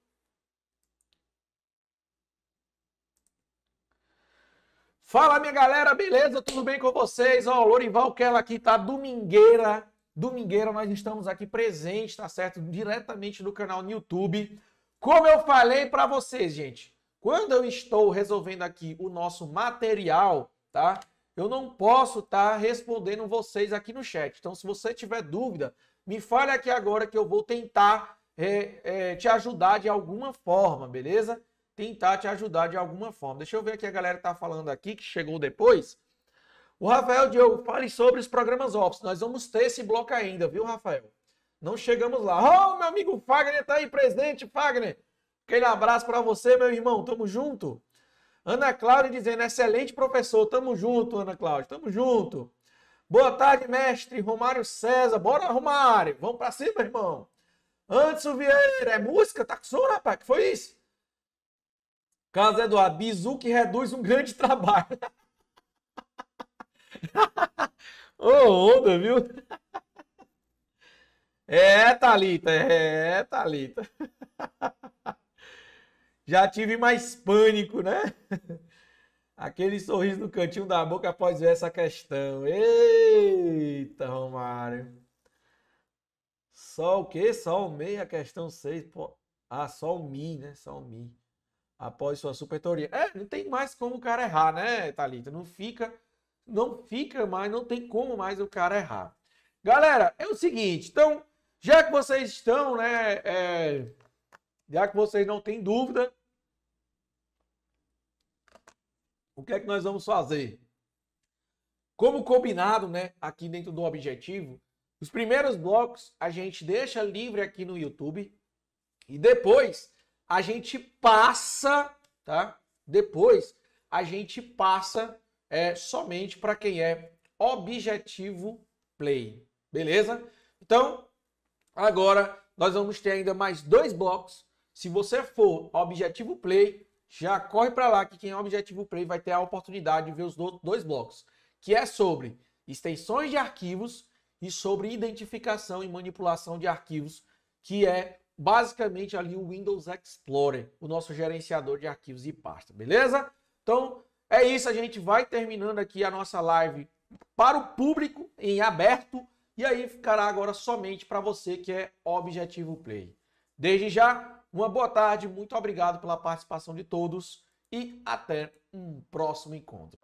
Fala, minha galera, beleza? Tudo bem com vocês? Ó, o Lorival Kella aqui, tá? Domingueira. Domingueira, nós estamos aqui presentes, tá certo? Diretamente no canal no YouTube. Como eu falei para vocês, gente, quando eu estou resolvendo aqui o nosso material, tá? Eu não posso estar tá respondendo vocês aqui no chat. Então, se você tiver dúvida, me fale aqui agora que eu vou tentar é, é, te ajudar de alguma forma, beleza? Tentar te ajudar de alguma forma. Deixa eu ver aqui a galera que tá falando aqui, que chegou depois. O Rafael Diogo, fale sobre os programas Ops. Nós vamos ter esse bloco ainda, viu, Rafael? Não chegamos lá. Oh, meu amigo Fagner tá aí presente, Fagner. Aquele abraço para você, meu irmão. Tamo junto. Ana Cláudia dizendo, excelente professor. Tamo junto, Ana Cláudia. Tamo junto. Boa tarde, mestre Romário César. Bora, Romário. Vamos para cima, irmão. Anderson Vieira. É música? Tá com som, rapaz? Que foi isso? Caso Eduardo. Bizu que reduz um grande trabalho. Ô, oh, onda, viu? É, Thalita. É, Thalita. já tive mais pânico, né? Aquele sorriso no cantinho da boca após ver essa questão. Eita, Romário. Só o quê? Só o MEI, a questão 6. Pô. Ah, só o MI, né? Só o MI. Após sua supertoria. É, não tem mais como o cara errar, né, Thalita? Não fica, não fica mais, não tem como mais o cara errar. Galera, é o seguinte, então, já que vocês estão, né, é, já que vocês não têm dúvida, O que é que nós vamos fazer? Como combinado, né, aqui dentro do objetivo, os primeiros blocos a gente deixa livre aqui no YouTube e depois a gente passa, tá? Depois a gente passa é, somente para quem é objetivo play, beleza? Então, agora nós vamos ter ainda mais dois blocos. Se você for objetivo play, já corre para lá que quem é Objetivo Play vai ter a oportunidade de ver os dois blocos, que é sobre extensões de arquivos e sobre identificação e manipulação de arquivos, que é basicamente ali o Windows Explorer, o nosso gerenciador de arquivos e pasta, beleza? Então, é isso, a gente vai terminando aqui a nossa live para o público em aberto e aí ficará agora somente para você que é Objetivo Play. Desde já, uma boa tarde, muito obrigado pela participação de todos e até um próximo encontro.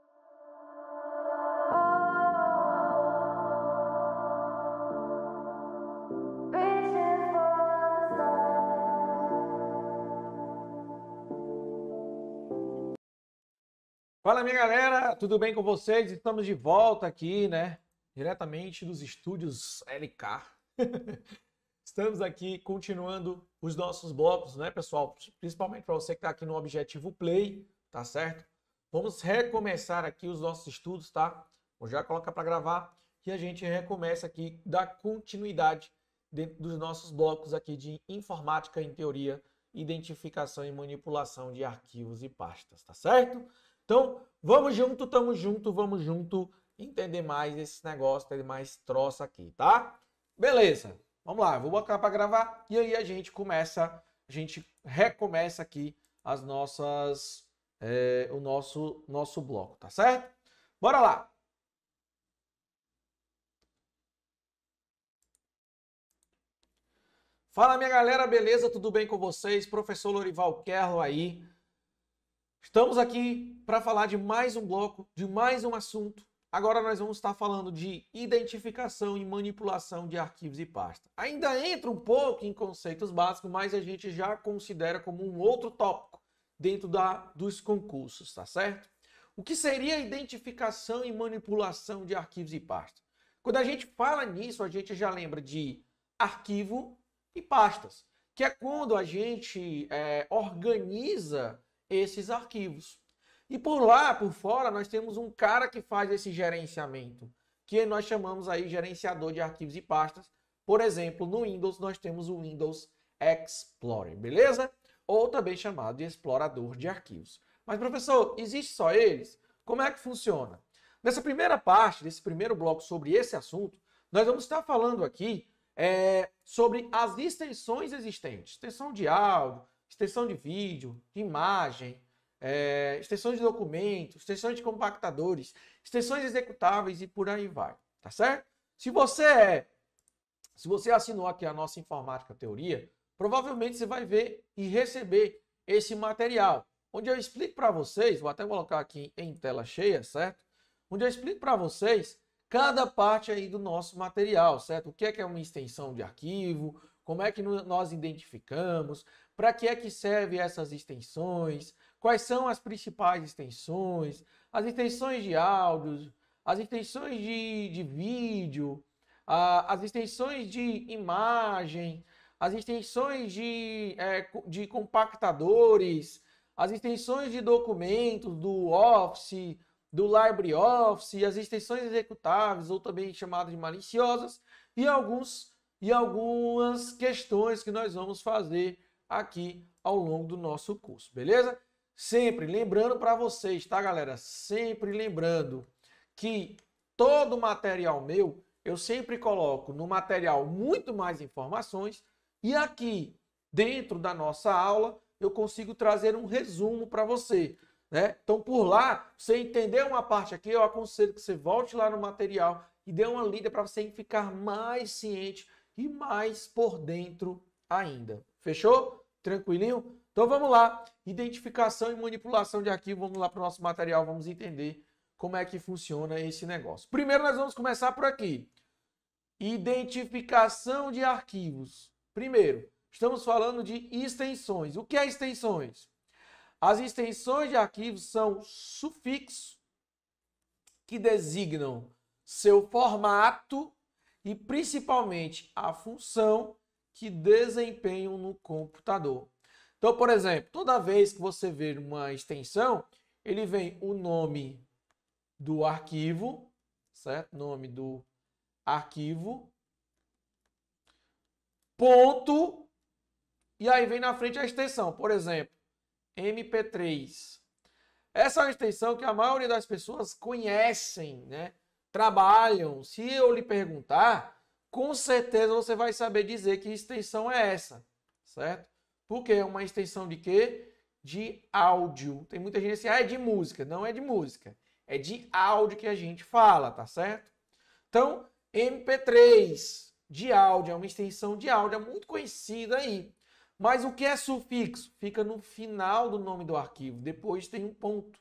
Fala minha galera, tudo bem com vocês? Estamos de volta aqui, né? Diretamente dos estúdios LK. Estamos aqui continuando os nossos blocos, né, pessoal? Principalmente para você que está aqui no Objetivo Play, tá certo? Vamos recomeçar aqui os nossos estudos, tá? Vou já colocar para gravar e a gente recomeça aqui da continuidade dentro dos nossos blocos aqui de informática em teoria, identificação e manipulação de arquivos e pastas, tá certo? Então, vamos junto, tamo junto, vamos junto entender mais esse negócio, entender mais troço aqui, tá? Beleza. Vamos lá, vou botar para gravar e aí a gente começa, a gente recomeça aqui as nossas, é, o nosso, nosso bloco, tá certo? Bora lá! Fala minha galera, beleza? Tudo bem com vocês? Professor Lorival Kerlo aí. Estamos aqui para falar de mais um bloco, de mais um assunto Agora nós vamos estar falando de identificação e manipulação de arquivos e pasta. Ainda entra um pouco em conceitos básicos, mas a gente já considera como um outro tópico dentro da, dos concursos, tá certo? O que seria identificação e manipulação de arquivos e pasta? Quando a gente fala nisso, a gente já lembra de arquivo e pastas, que é quando a gente é, organiza esses arquivos. E por lá, por fora, nós temos um cara que faz esse gerenciamento, que nós chamamos aí gerenciador de arquivos e pastas. Por exemplo, no Windows nós temos o Windows Explorer, beleza? Ou também chamado de explorador de arquivos. Mas professor, existe só eles? Como é que funciona? Nessa primeira parte, desse primeiro bloco sobre esse assunto, nós vamos estar falando aqui é, sobre as extensões existentes: extensão de áudio, extensão de vídeo, de imagem, é, extensões de documentos, extensões de compactadores, extensões executáveis e por aí vai, tá certo? Se você é, se você assinou aqui a nossa informática teoria, provavelmente você vai ver e receber esse material, onde eu explico para vocês, vou até colocar aqui em tela cheia, certo? Onde eu explico para vocês cada parte aí do nosso material, certo? O que é que é uma extensão de arquivo, como é que nós identificamos, para que é que servem essas extensões, quais são as principais extensões, as extensões de áudios, as extensões de, de vídeo, a, as extensões de imagem, as extensões de, é, de compactadores, as extensões de documentos do Office, do LibreOffice, as extensões executáveis ou também chamadas de maliciosas e alguns e algumas questões que nós vamos fazer aqui ao longo do nosso curso, beleza? Sempre lembrando para vocês, tá, galera? Sempre lembrando que todo material meu eu sempre coloco no material muito mais informações e aqui dentro da nossa aula eu consigo trazer um resumo para você. Né? Então, por lá, você entender uma parte aqui, eu aconselho que você volte lá no material e dê uma lida para você ficar mais ciente e mais por dentro ainda. Fechou? Tranquilinho? Então vamos lá, identificação e manipulação de arquivo, vamos lá para o nosso material, vamos entender como é que funciona esse negócio. Primeiro nós vamos começar por aqui. Identificação de arquivos. Primeiro, estamos falando de extensões. O que é extensões? As extensões de arquivos são sufixos que designam seu formato e principalmente a função que desempenham no computador. Então, por exemplo, toda vez que você ver uma extensão, ele vem o nome do arquivo, certo? Nome do arquivo, ponto, e aí vem na frente a extensão. Por exemplo, MP3. Essa é uma extensão que a maioria das pessoas conhecem, né? Trabalham. Se eu lhe perguntar, com certeza você vai saber dizer que extensão é essa, certo? Porque é uma extensão de quê? De áudio. Tem muita gente assim, ah, é de música. Não é de música. É de áudio que a gente fala, tá certo? Então, MP3 de áudio é uma extensão de áudio, é muito conhecida aí. Mas o que é sufixo? Fica no final do nome do arquivo, depois tem um ponto.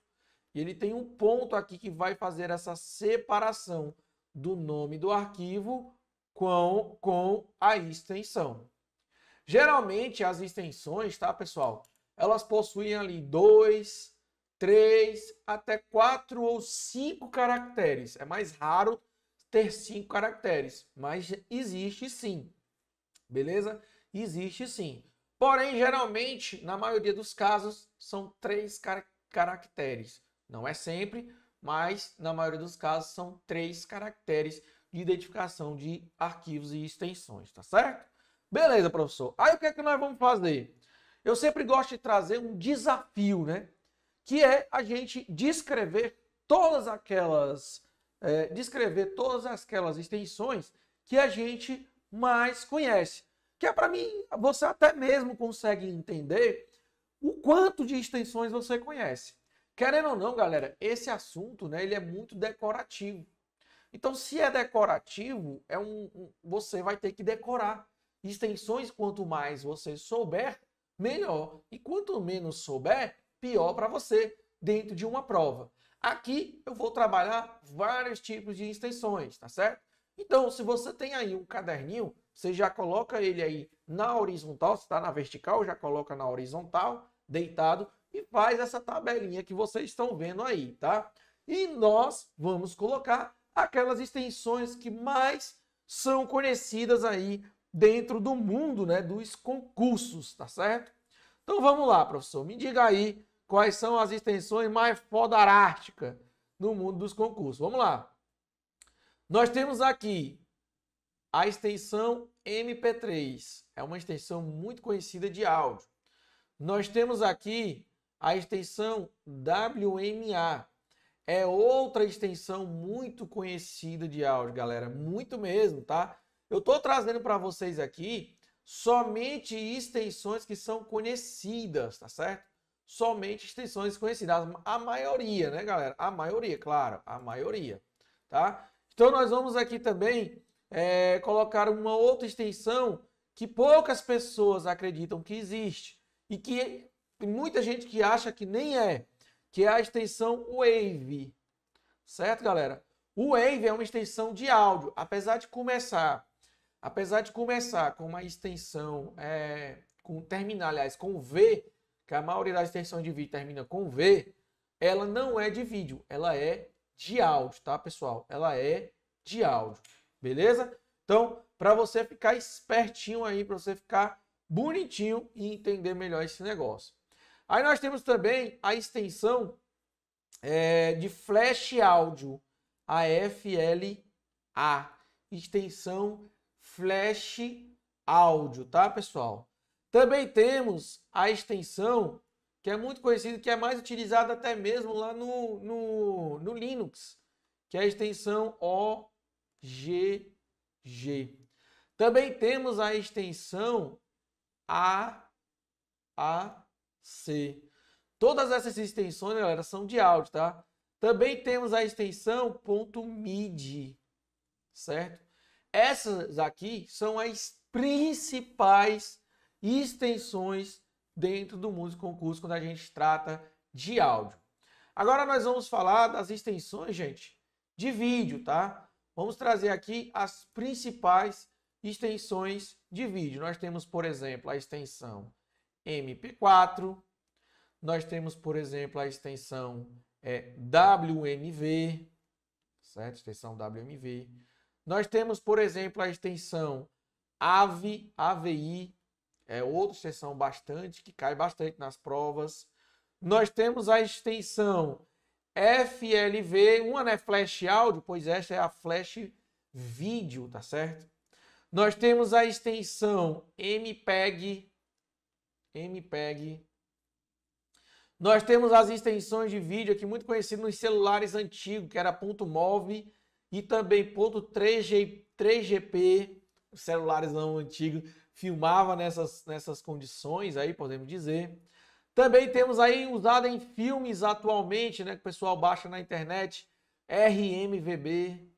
E ele tem um ponto aqui que vai fazer essa separação do nome do arquivo com, com a extensão. Geralmente as extensões, tá, pessoal? Elas possuem ali dois, três, até quatro ou cinco caracteres. É mais raro ter cinco caracteres, mas existe sim. Beleza? Existe sim. Porém, geralmente, na maioria dos casos, são três car caracteres. Não é sempre, mas na maioria dos casos são três caracteres de identificação de arquivos e extensões, tá certo? Beleza, professor. Aí o que é que nós vamos fazer? Eu sempre gosto de trazer um desafio, né? Que é a gente descrever todas aquelas. É, descrever todas aquelas extensões que a gente mais conhece. Que é para mim, você até mesmo consegue entender o quanto de extensões você conhece. Querendo ou não, galera, esse assunto né, ele é muito decorativo. Então, se é decorativo, é um, um você vai ter que decorar extensões, quanto mais você souber, melhor. E quanto menos souber, pior para você dentro de uma prova. Aqui eu vou trabalhar vários tipos de extensões, tá certo? Então, se você tem aí um caderninho, você já coloca ele aí na horizontal, se está na vertical, já coloca na horizontal, deitado, e faz essa tabelinha que vocês estão vendo aí, tá? E nós vamos colocar aquelas extensões que mais são conhecidas aí dentro do mundo né, dos concursos, tá certo? Então vamos lá, professor, me diga aí quais são as extensões mais fodarásticas no mundo dos concursos. Vamos lá. Nós temos aqui a extensão MP3, é uma extensão muito conhecida de áudio. Nós temos aqui a extensão WMA, é outra extensão muito conhecida de áudio, galera, muito mesmo, tá? Eu estou trazendo para vocês aqui somente extensões que são conhecidas, tá certo? Somente extensões conhecidas. A maioria, né, galera? A maioria, claro. A maioria, tá? Então, nós vamos aqui também é, colocar uma outra extensão que poucas pessoas acreditam que existe e que tem muita gente que acha que nem é, que é a extensão Wave. Certo, galera? O Wave é uma extensão de áudio, apesar de começar Apesar de começar com uma extensão, é, com terminar, aliás, com V, que a maioria das extensões de vídeo termina com V, ela não é de vídeo, ela é de áudio, tá, pessoal? Ela é de áudio, beleza? Então, para você ficar espertinho aí, para você ficar bonitinho e entender melhor esse negócio. Aí nós temos também a extensão é, de flash áudio, a FLA, extensão flash áudio, tá, pessoal? Também temos a extensão, que é muito conhecida, que é mais utilizada até mesmo lá no, no, no Linux, que é a extensão OGG. Também temos a extensão AAC. Todas essas extensões, galera, são de áudio, tá? Também temos a extensão .mid, certo? Essas aqui são as principais extensões dentro do Música Concurso quando a gente trata de áudio. Agora nós vamos falar das extensões, gente, de vídeo, tá? Vamos trazer aqui as principais extensões de vídeo. Nós temos, por exemplo, a extensão MP4, nós temos, por exemplo, a extensão é, eh, WMV, certo? Extensão WMV. Nós temos, por exemplo, a extensão AVE, AVI, é outra extensão bastante, que cai bastante nas provas. Nós temos a extensão FLV, uma é flash áudio, pois esta é a flash vídeo, tá certo? Nós temos a extensão MPEG, MPEG. Nós temos as extensões de vídeo aqui muito conhecido nos celulares antigos, que era ponto .mov e também ponto 3G, 3GP, celulares não antigos, filmava nessas, nessas condições aí, podemos dizer. Também temos aí usada em filmes atualmente, né? Que o pessoal baixa na internet. RMVB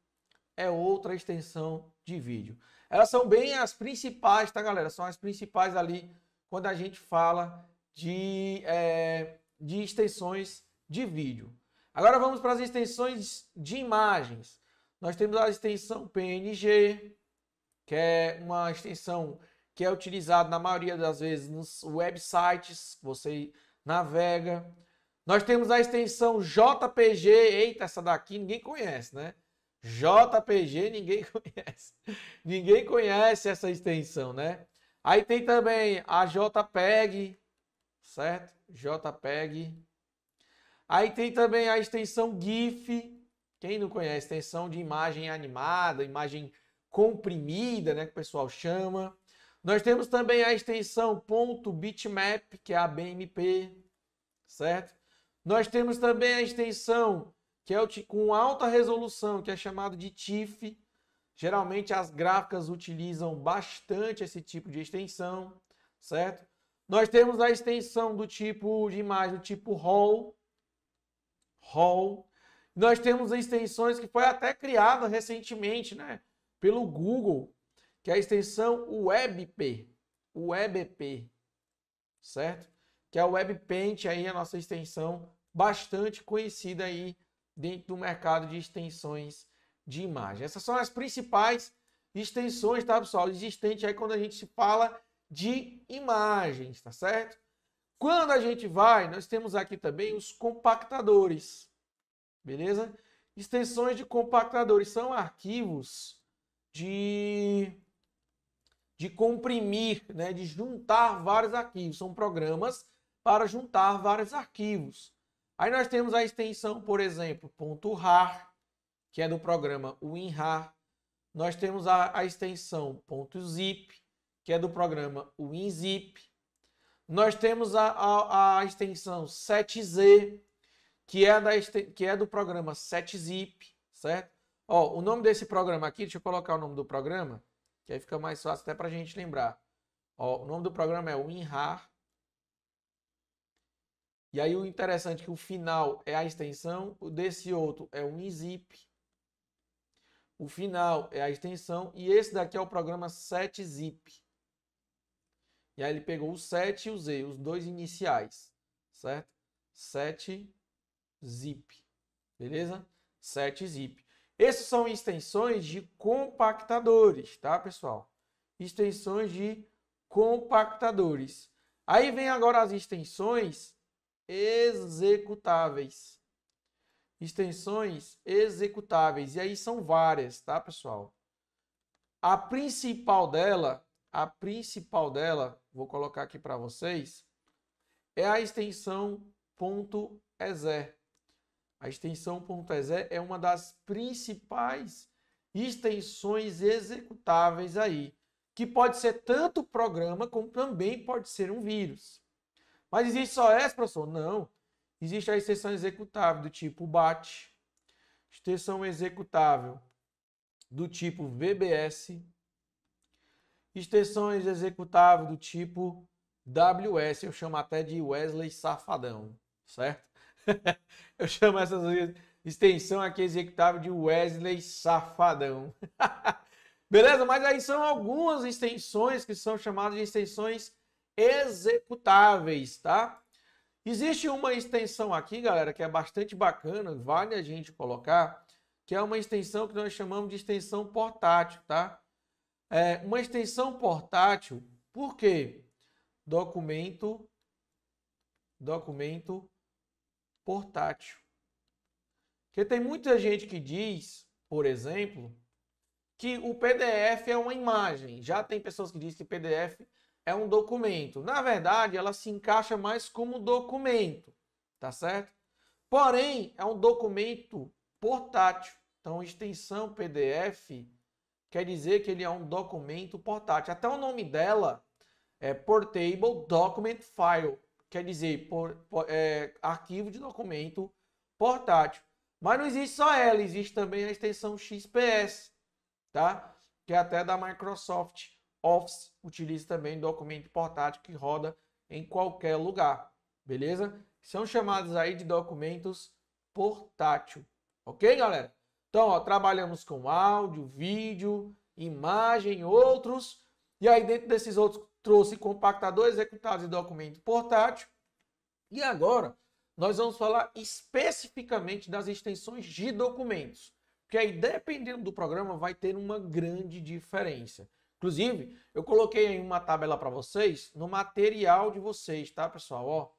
é outra extensão de vídeo. Elas são bem as principais, tá, galera? São as principais ali quando a gente fala de, é, de extensões de vídeo. Agora vamos para as extensões de imagens. Nós temos a extensão PNG, que é uma extensão que é utilizada na maioria das vezes nos websites, você navega. Nós temos a extensão JPG, eita, essa daqui ninguém conhece, né? JPG ninguém conhece. ninguém conhece essa extensão, né? Aí tem também a JPEG, certo? JPEG. Aí tem também a extensão GIF, quem não conhece, extensão de imagem animada, imagem comprimida, né, que o pessoal chama. Nós temos também a extensão .bitmap, que é a BMP, certo? Nós temos também a extensão que é o, com alta resolução, que é chamado de TIFF. Geralmente as gráficas utilizam bastante esse tipo de extensão, certo? Nós temos a extensão do tipo de imagem, do tipo RAW, RAW, nós temos extensões que foi até criada recentemente, né? Pelo Google, que é a extensão WebP. WebP, certo? Que é a WebPaint, aí a nossa extensão bastante conhecida aí dentro do mercado de extensões de imagem. Essas são as principais extensões, tá, pessoal? Existente aí quando a gente se fala de imagens, tá certo? Quando a gente vai, nós temos aqui também os compactadores. Beleza? Extensões de compactadores são arquivos de, de comprimir, né? de juntar vários arquivos. São programas para juntar vários arquivos. Aí nós temos a extensão, por exemplo, .rar, que é do programa WinRAR. Nós temos a, a extensão .zip, que é do programa WinZip. Nós temos a, a, a extensão 7z, que é, da, que é do programa 7zip, certo? Ó, o nome desse programa aqui, deixa eu colocar o nome do programa, que aí fica mais fácil até para a gente lembrar. Ó, o nome do programa é WinRAR. E aí o interessante é que o final é a extensão, o desse outro é o WinZip. O final é a extensão e esse daqui é o programa 7zip. E aí ele pegou o 7 e o Z, os dois iniciais, certo? 7 zip. Beleza? Set zip. Essas são extensões de compactadores, tá, pessoal? Extensões de compactadores. Aí vem agora as extensões executáveis. Extensões executáveis. E aí são várias, tá, pessoal? A principal dela, a principal dela, vou colocar aqui para vocês, é a extensão .exe. A extensão .exe é uma das principais extensões executáveis aí, que pode ser tanto programa como também pode ser um vírus. Mas existe só essa, professor? Não. Existe a extensão executável do tipo BAT, extensão executável do tipo VBS, extensões executável do tipo WS, eu chamo até de Wesley Safadão, certo? Eu chamo essa extensão aqui executável de Wesley Safadão. Beleza? Mas aí são algumas extensões que são chamadas de extensões executáveis, tá? Existe uma extensão aqui, galera, que é bastante bacana, vale a gente colocar, que é uma extensão que nós chamamos de extensão portátil, tá? É uma extensão portátil, por quê? Documento, documento portátil. Porque tem muita gente que diz, por exemplo, que o PDF é uma imagem. Já tem pessoas que dizem que PDF é um documento. Na verdade, ela se encaixa mais como documento, tá certo? Porém, é um documento portátil. Então, extensão PDF quer dizer que ele é um documento portátil. Até o nome dela é Portable Document File quer dizer, por, por, é, arquivo de documento portátil. Mas não existe só ela, existe também a extensão XPS, tá? Que é até da Microsoft Office, utiliza também documento portátil que roda em qualquer lugar, beleza? São chamados aí de documentos portátil, ok, galera? Então, ó, trabalhamos com áudio, vídeo, imagem, outros. E aí, dentro desses outros trouxe compactador, executado e documento portátil. E agora nós vamos falar especificamente das extensões de documentos, porque aí dependendo do programa vai ter uma grande diferença. Inclusive, eu coloquei aí uma tabela para vocês no material de vocês, tá, pessoal? Ó,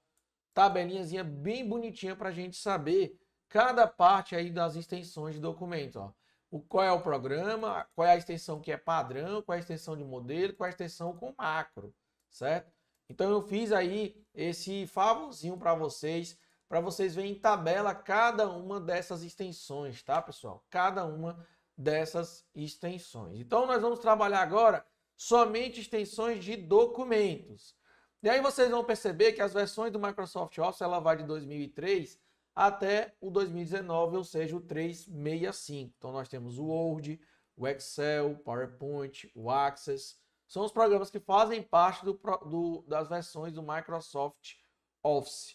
tabelinhazinha bem bonitinha para a gente saber cada parte aí das extensões de documento, ó o, qual é o programa, qual é a extensão que é padrão, qual é a extensão de modelo, qual é a extensão com macro, certo? Então eu fiz aí esse favorzinho para vocês, para vocês verem em tabela cada uma dessas extensões, tá, pessoal? Cada uma dessas extensões. Então nós vamos trabalhar agora somente extensões de documentos. E aí vocês vão perceber que as versões do Microsoft Office ela vai de 2003 até o 2019, ou seja, o 365. Então nós temos o Word, o Excel, o PowerPoint, o Access. São os programas que fazem parte do, do, das versões do Microsoft Office.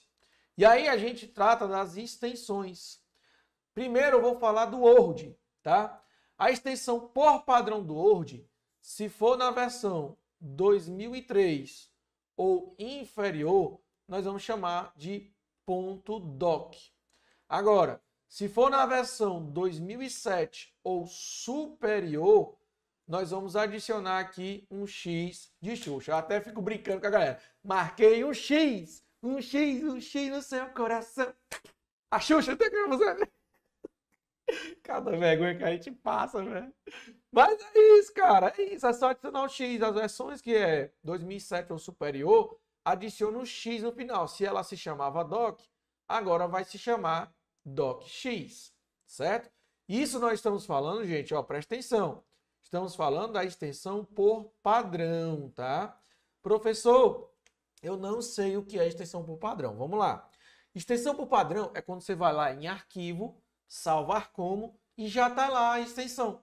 E aí a gente trata das extensões. Primeiro eu vou falar do Word, tá? A extensão por padrão do Word, se for na versão 2003 ou inferior, nós vamos chamar de .doc. Agora, se for na versão 2007 ou superior, nós vamos adicionar aqui um X de Xuxa. Eu até fico brincando com a galera. Marquei um X, um X, um X no seu coração. A Xuxa tem que fazer. Cada vergonha que a gente passa, velho. Mas é isso, cara. É isso. É só adicionar o X. As versões que é 2007 ou superior, adiciona um X no final. Se ela se chamava DOC, agora vai se chamar DOCX, certo? Isso nós estamos falando, gente, ó, presta atenção. Estamos falando da extensão por padrão, tá? Professor, eu não sei o que é extensão por padrão. Vamos lá. Extensão por padrão é quando você vai lá em arquivo, salvar como e já está lá a extensão.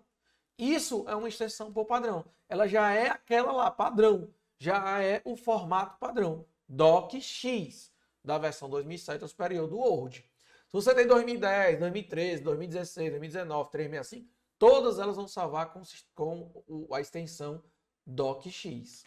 Isso é uma extensão por padrão. Ela já é aquela lá, padrão já é o formato padrão, DOCX, da versão 2007 é superior do Word. Se você tem 2010, 2013, 2016, 2019, 365, todas elas vão salvar com, com a extensão DOCX.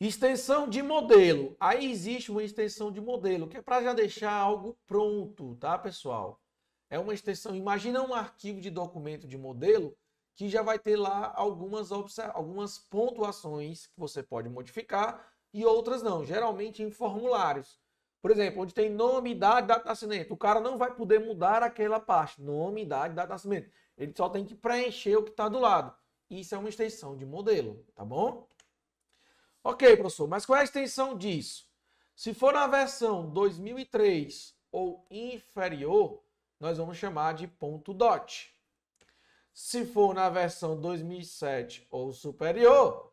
Extensão de modelo. Aí existe uma extensão de modelo, que é para já deixar algo pronto, tá, pessoal? É uma extensão. Imagina um arquivo de documento de modelo que já vai ter lá algumas, algumas pontuações que você pode modificar e outras não, geralmente em formulários. Por exemplo, onde tem nome, idade, data de nascimento, o cara não vai poder mudar aquela parte, nome, idade, data de nascimento. Ele só tem que preencher o que está do lado. Isso é uma extensão de modelo, tá bom? Ok, professor, mas qual é a extensão disso? Se for na versão 2003 ou inferior, nós vamos chamar de ponto .dot. Se for na versão 2007 ou superior,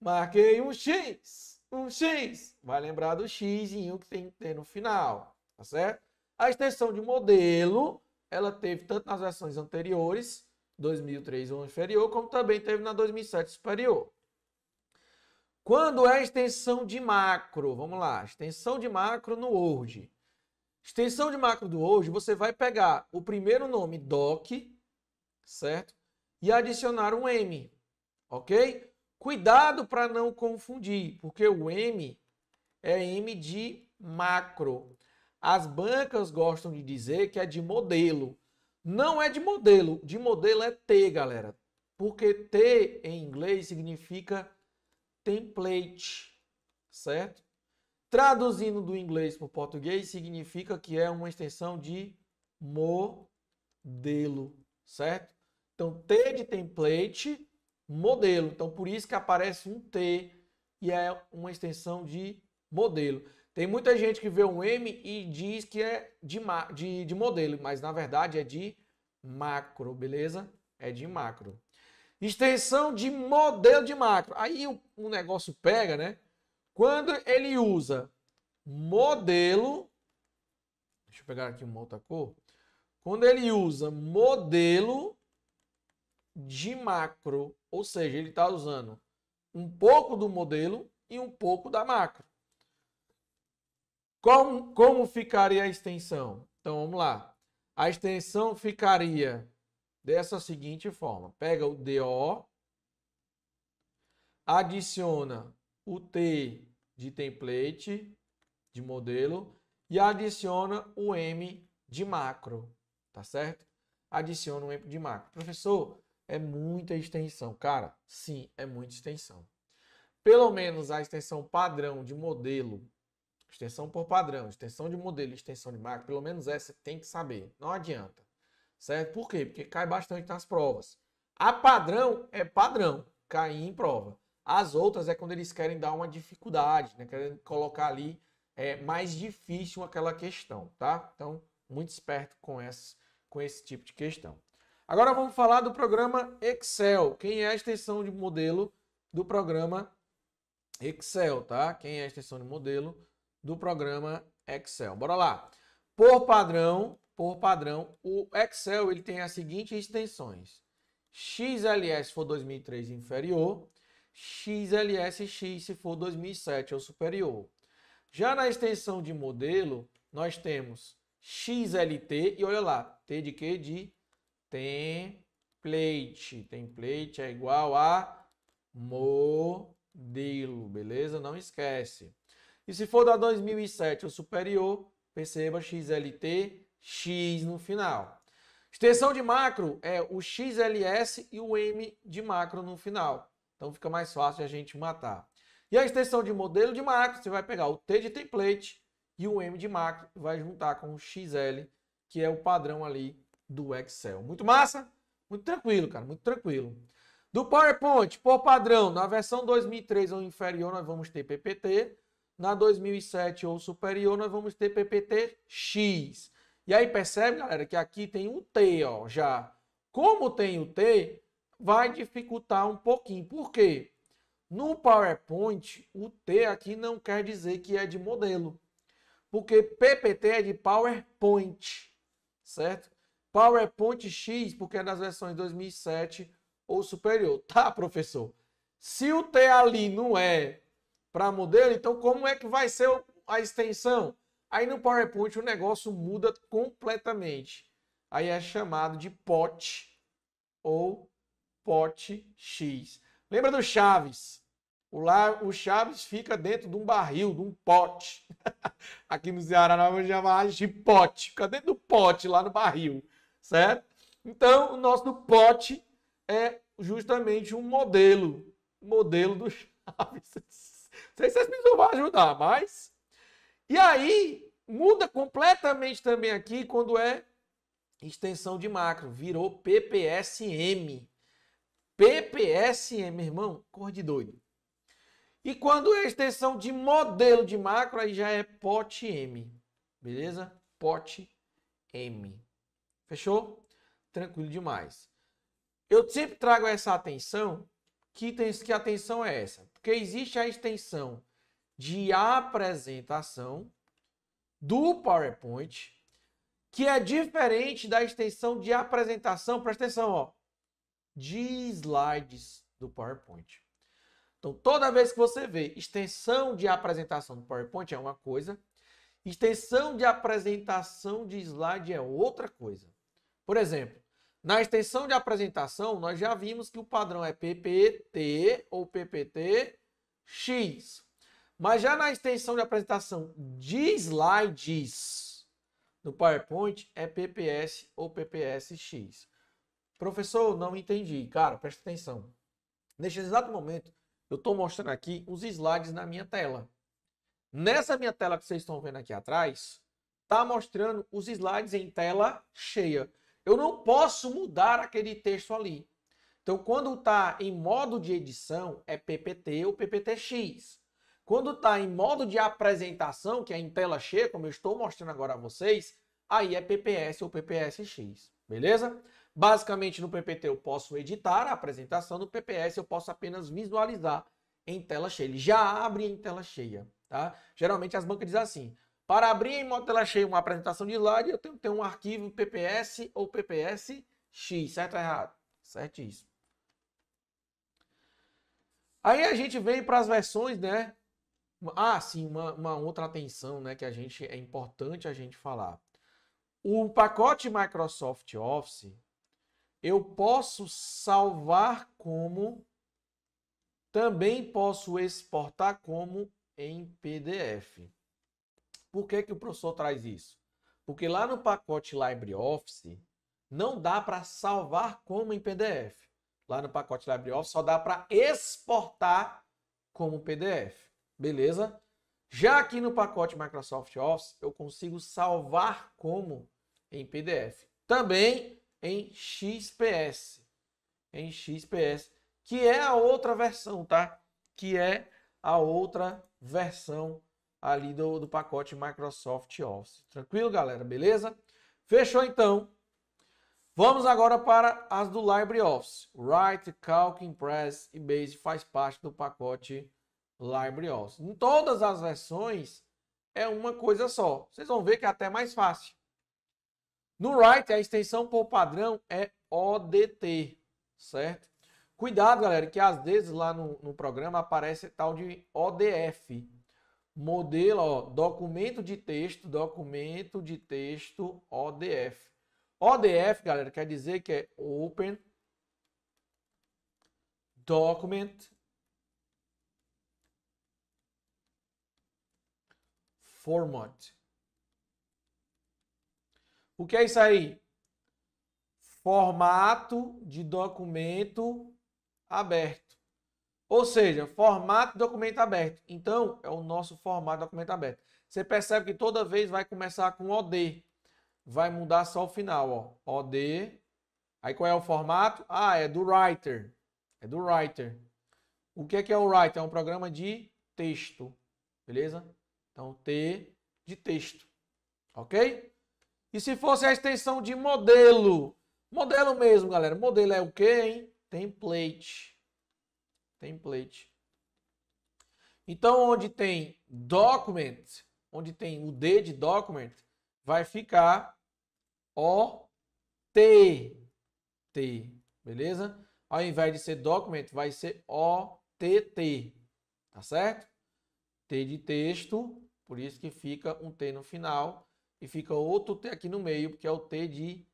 marquei um X, um X. Vai lembrar do X e o que tem que ter no final, tá certo? A extensão de modelo, ela teve tanto nas versões anteriores, 2003 ou inferior, como também teve na 2007 superior. Quando é a extensão de macro? Vamos lá, extensão de macro no Word. Extensão de macro do Word, você vai pegar o primeiro nome doc, certo? E adicionar um M, ok? Cuidado para não confundir, porque o M é M de macro. As bancas gostam de dizer que é de modelo. Não é de modelo, de modelo é T, galera. Porque T em inglês significa template, certo? Traduzindo do inglês para o português, significa que é uma extensão de modelo, certo? Então, T de template, modelo. Então, por isso que aparece um T e é uma extensão de modelo. Tem muita gente que vê um M e diz que é de, de, de modelo, mas na verdade é de macro, beleza? É de macro. Extensão de modelo de macro. Aí o, o negócio pega, né? Quando ele usa modelo. Deixa eu pegar aqui uma outra cor. Quando ele usa modelo de macro, ou seja, ele está usando um pouco do modelo e um pouco da macro. Como, como ficaria a extensão? Então vamos lá. A extensão ficaria dessa seguinte forma: pega o DO, adiciona o T de template, de modelo, e adiciona o M de macro, tá certo? Adiciona o M de macro. Professor, é muita extensão. Cara, sim, é muita extensão. Pelo menos a extensão padrão de modelo, extensão por padrão, extensão de modelo extensão de marca, pelo menos essa tem que saber. Não adianta. Certo? Por quê? Porque cai bastante nas provas. A padrão é padrão, cair em prova. As outras é quando eles querem dar uma dificuldade, né? Querem colocar ali é, mais difícil aquela questão, tá? Então, muito esperto com, essas, com esse tipo de questão. Agora vamos falar do programa Excel. Quem é a extensão de modelo do programa Excel, tá? Quem é a extensão de modelo do programa Excel. Bora lá. Por padrão, por padrão, o Excel ele tem as seguintes extensões. XLS for 2003 inferior, XLSX se for 2007 ou superior. Já na extensão de modelo, nós temos XLT e olha lá, T de que? De template. Template é igual a modelo, beleza? Não esquece. E se for da 2007 ou superior, perceba XLT, X no final. Extensão de macro é o XLS e o M de macro no final. Então fica mais fácil a gente matar. E a extensão de modelo de macro, você vai pegar o T de template e o M de macro, vai juntar com o XL, que é o padrão ali do Excel. Muito massa, muito tranquilo, cara, muito tranquilo. Do PowerPoint, por padrão, na versão 2003 ou inferior nós vamos ter PPT, na 2007 ou superior nós vamos ter PPT-X. E aí percebe, galera, que aqui tem um T, ó, já. Como tem o T, vai dificultar um pouquinho. Por quê? No PowerPoint, o T aqui não quer dizer que é de modelo. Porque PPT é de PowerPoint, certo? PowerPoint X, porque é das versões 2007 ou superior. Tá, professor? Se o T ali não é para modelo, então como é que vai ser a extensão? Aí no PowerPoint o negócio muda completamente. Aí é chamado de POT ou POT X. Lembra do Chaves? O, lá, o Chaves fica dentro de um barril, de um pote. Aqui no Ceará nós vamos chamar de pote. Fica dentro do pote, lá no barril certo? Então, o nosso pote é justamente um modelo, modelo do Chaves. Não sei se vocês me vão ajudar, mas... E aí, muda completamente também aqui quando é extensão de macro, virou PPSM. PPSM, irmão, cor de doido. E quando é extensão de modelo de macro, aí já é POT M. Beleza? POT M. Fechou? Tranquilo demais. Eu sempre trago essa atenção. Que, tem, que atenção é essa? Porque existe a extensão de apresentação do PowerPoint, que é diferente da extensão de apresentação, presta atenção, ó, de slides do PowerPoint. Então, toda vez que você vê extensão de apresentação do PowerPoint é uma coisa, extensão de apresentação de slide é outra coisa. Por exemplo, na extensão de apresentação, nós já vimos que o padrão é PPT ou PPT-X. Mas já na extensão de apresentação de slides do PowerPoint, é PPS ou PPS-X. Professor, não entendi. Cara, presta atenção. Neste exato momento, eu estou mostrando aqui os slides na minha tela. Nessa minha tela que vocês estão vendo aqui atrás, está mostrando os slides em tela cheia. Eu não posso mudar aquele texto ali. Então, quando está em modo de edição, é PPT ou PPTX. Quando está em modo de apresentação, que é em tela cheia, como eu estou mostrando agora a vocês, aí é PPS ou PPSX, beleza? Basicamente, no PPT eu posso editar a apresentação, no PPS eu posso apenas visualizar em tela cheia. Ele já abre em tela cheia, tá? Geralmente as bancas dizem assim, para abrir em tela cheia uma apresentação de slide, eu tenho que ter um arquivo PPS ou PPSX, certo ou errado? Certíssimo. Aí a gente vem para as versões, né? Ah, sim, uma, uma, outra atenção, né, que a gente é importante a gente falar. O pacote Microsoft Office eu posso salvar como também posso exportar como em PDF. Por que, que o professor traz isso? Porque lá no pacote LibreOffice não dá para salvar como em PDF. Lá no pacote LibreOffice só dá para exportar como PDF. Beleza? Já aqui no pacote Microsoft Office, eu consigo salvar como em PDF. Também em XPS. Em XPS, que é a outra versão, tá? Que é a outra versão ali do, do pacote Microsoft Office. Tranquilo, galera? Beleza? Fechou então. Vamos agora para as do LibreOffice. Write, Calc, Impress e Base faz parte do pacote LibreOffice. Em todas as versões é uma coisa só. Vocês vão ver que é até mais fácil. No Write, a extensão por padrão é ODT, certo? Cuidado, galera, que às vezes lá no, no programa aparece tal de ODF modelo, ó, documento de texto, documento de texto ODF. ODF, galera, quer dizer que é Open Document Format. O que é isso aí? Formato de documento aberto. Ou seja, formato documento aberto. Então, é o nosso formato documento aberto. Você percebe que toda vez vai começar com OD. Vai mudar só o final, ó. OD. Aí qual é o formato? Ah, é do Writer. É do Writer. O que é que é o Writer? É um programa de texto. Beleza? Então, T de texto. Ok? E se fosse a extensão de modelo? Modelo mesmo, galera. Modelo é o que, hein? Template template. Então, onde tem document, onde tem o D de document, vai ficar O T. T, beleza? Ao invés de ser document, vai ser O T T. Tá certo? T de texto, por isso que fica um T no final e fica outro T aqui no meio, porque é o T de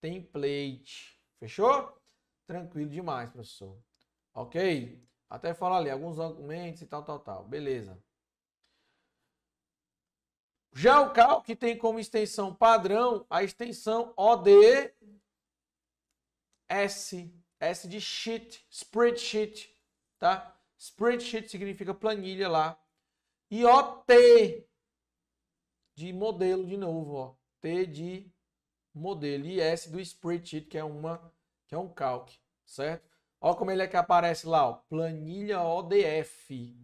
template. Fechou? Tranquilo demais, professor. Ok? Até falar ali alguns argumentos e tal, tal, tal. Beleza. Já o cal que tem como extensão padrão a extensão ODS, S de sheet, spreadsheet, tá? Spreadsheet significa planilha lá. E OT de modelo de novo, ó. T de modelo e S do spreadsheet, que é uma que é um calc, certo? Olha como ele é que aparece lá, ó, planilha ODF.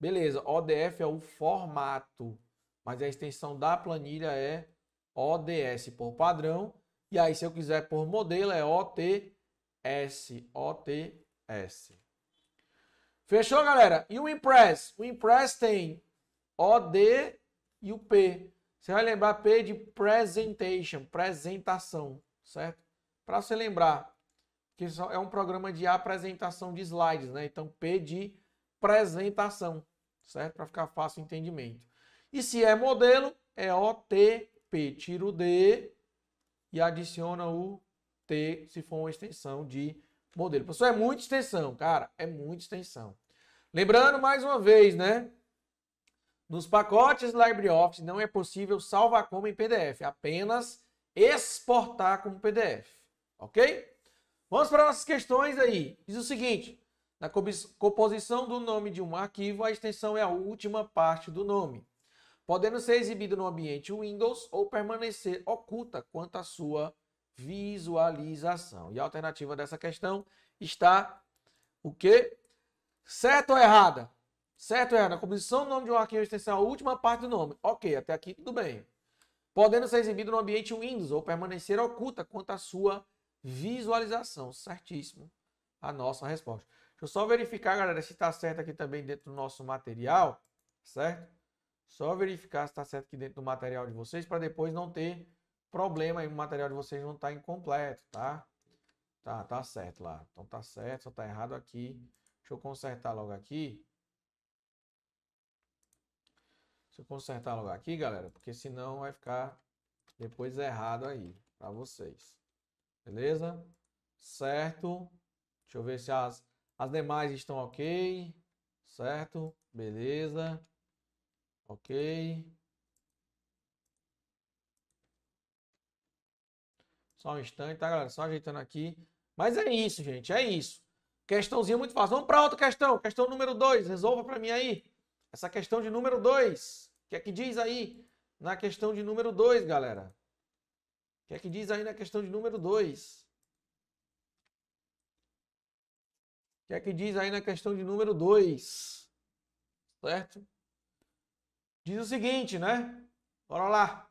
Beleza, ODF é o formato, mas a extensão da planilha é ODS por padrão. E aí, se eu quiser por modelo, é OTS. OTS. Fechou, galera? E o Impress? O Impress tem OD e o P. Você vai lembrar P de presentation, apresentação, certo? Para você lembrar, que é um programa de apresentação de slides, né? Então, P de apresentação, certo? Para ficar fácil o entendimento. E se é modelo, é OTP, tira o D e adiciona o T, se for uma extensão de modelo. Pessoal, é muita extensão, cara, é muita extensão. Lembrando, mais uma vez, né? Nos pacotes LibreOffice não é possível salvar como em PDF, apenas exportar como PDF, ok? Vamos para nossas questões aí. Diz o seguinte: na composição do nome de um arquivo, a extensão é a última parte do nome, podendo ser exibida no ambiente Windows ou permanecer oculta quanto à sua visualização. E a alternativa dessa questão está o quê? Certo ou errada? Certo ou errada? A composição do nome de um arquivo, a extensão é a última parte do nome. Ok, até aqui tudo bem. Podendo ser exibido no ambiente Windows ou permanecer oculta quanto à sua visualização. Certíssimo a nossa resposta. Deixa eu só verificar, galera, se está certo aqui também dentro do nosso material, certo? Só verificar se está certo aqui dentro do material de vocês, para depois não ter problema aí o material de vocês não estar tá incompleto, tá? Tá, tá certo lá. Então tá certo, só tá errado aqui. Deixa eu consertar logo aqui. Deixa eu consertar logo aqui, galera, porque senão vai ficar depois errado aí para vocês. Beleza? Certo. Deixa eu ver se as, as demais estão ok. Certo? Beleza. Ok. Só um instante, tá, galera? Só ajeitando aqui. Mas é isso, gente. É isso. Questãozinha é muito fácil. Vamos para outra questão. Questão número 2. Resolva para mim aí. Essa questão de número 2. O que é que diz aí na questão de número 2, galera? que é que diz aí na questão de número 2? que é que diz aí na questão de número 2? Certo? Diz o seguinte, né? Bora lá.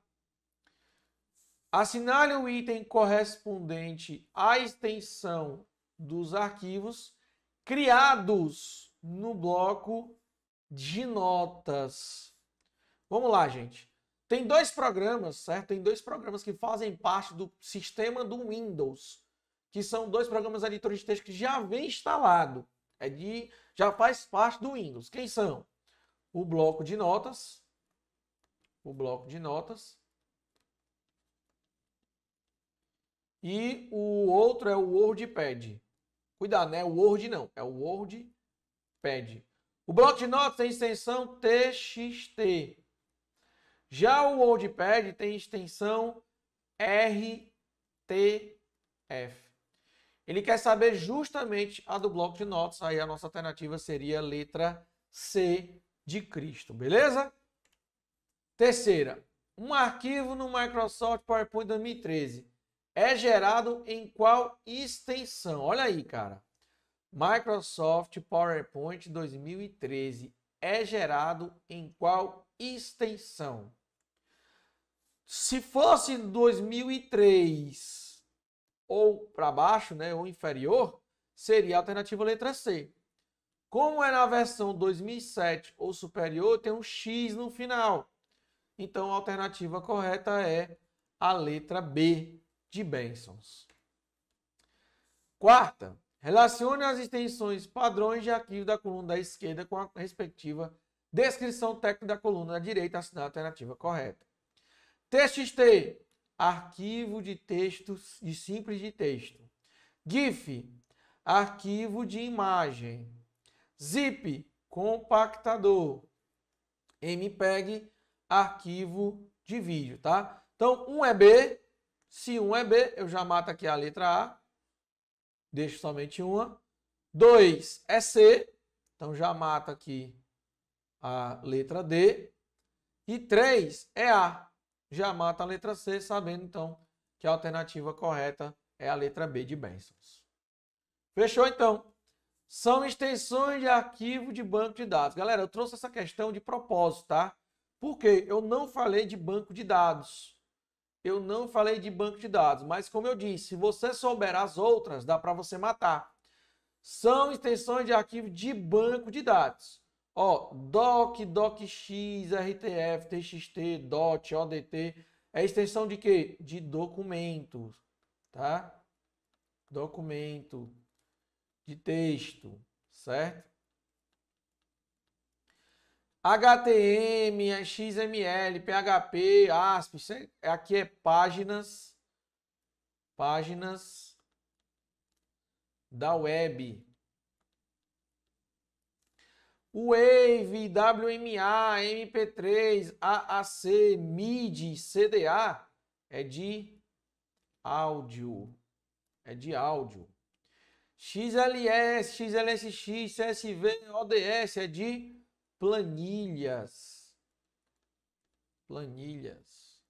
Assinale o item correspondente à extensão dos arquivos criados no bloco de notas. Vamos lá, gente. Tem dois programas, certo? Tem dois programas que fazem parte do sistema do Windows, que são dois programas editores de texto que já vem instalado. É de já faz parte do Windows. Quem são? O bloco de notas, o bloco de notas. E o outro é o WordPad. Cuidado, né? O Word não, é o WordPad. O bloco de notas tem extensão TXT. Já o WordPad tem extensão RTF. Ele quer saber justamente a do bloco de notas, aí a nossa alternativa seria a letra C de Cristo, beleza? Terceira, um arquivo no Microsoft PowerPoint 2013 é gerado em qual extensão? Olha aí, cara. Microsoft PowerPoint 2013 é gerado em qual extensão. Se fosse 2003 ou para baixo, né, ou inferior, seria a alternativa letra C. Como é na versão 2007 ou superior, tem um X no final. Então a alternativa correta é a letra B de Bensons. Quarta, relacione as extensões padrões de arquivo da coluna da esquerda com a respectiva Descrição técnica da coluna da direita, assinar a alternativa correta. TXT, arquivo de texto de simples de texto. GIF, arquivo de imagem. ZIP, compactador. MPEG, arquivo de vídeo, tá? Então, um é B. Se um é B, eu já mato aqui a letra A. Deixo somente uma. 2 é C. Então, já mato aqui a letra D. E 3 é A. Já mata a letra C, sabendo então que a alternativa correta é a letra B de Bensons. Fechou então? São extensões de arquivo de banco de dados. Galera, eu trouxe essa questão de propósito, tá? Porque eu não falei de banco de dados. Eu não falei de banco de dados, mas como eu disse, se você souber as outras, dá para você matar. São extensões de arquivo de banco de dados. Ó, DOC, DOCX, RTF, TXT, DOT, ODT. É extensão de quê? De documento, tá? Documento de texto, certo? HTM, é XML, PHP, ASP, é, aqui é páginas, páginas da web, Wave, WMA, MP3, AAC, MIDI, CDA é de áudio. É de áudio. XLS, XLSX, CSV, ODS é de planilhas. Planilhas.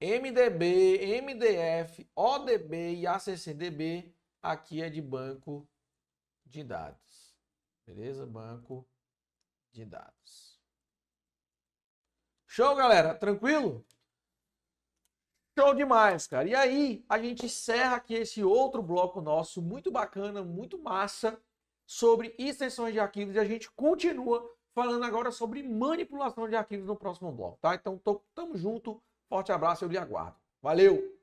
MDB, MDF, ODB e ACCDB aqui é de banco de dados. Beleza? Banco de dados. Show, galera? Tranquilo? Show demais, cara. E aí, a gente encerra aqui esse outro bloco nosso, muito bacana, muito massa, sobre extensões de arquivos. E a gente continua falando agora sobre manipulação de arquivos no próximo bloco, tá? Então, tô, tamo junto. Forte abraço, eu lhe aguardo. Valeu!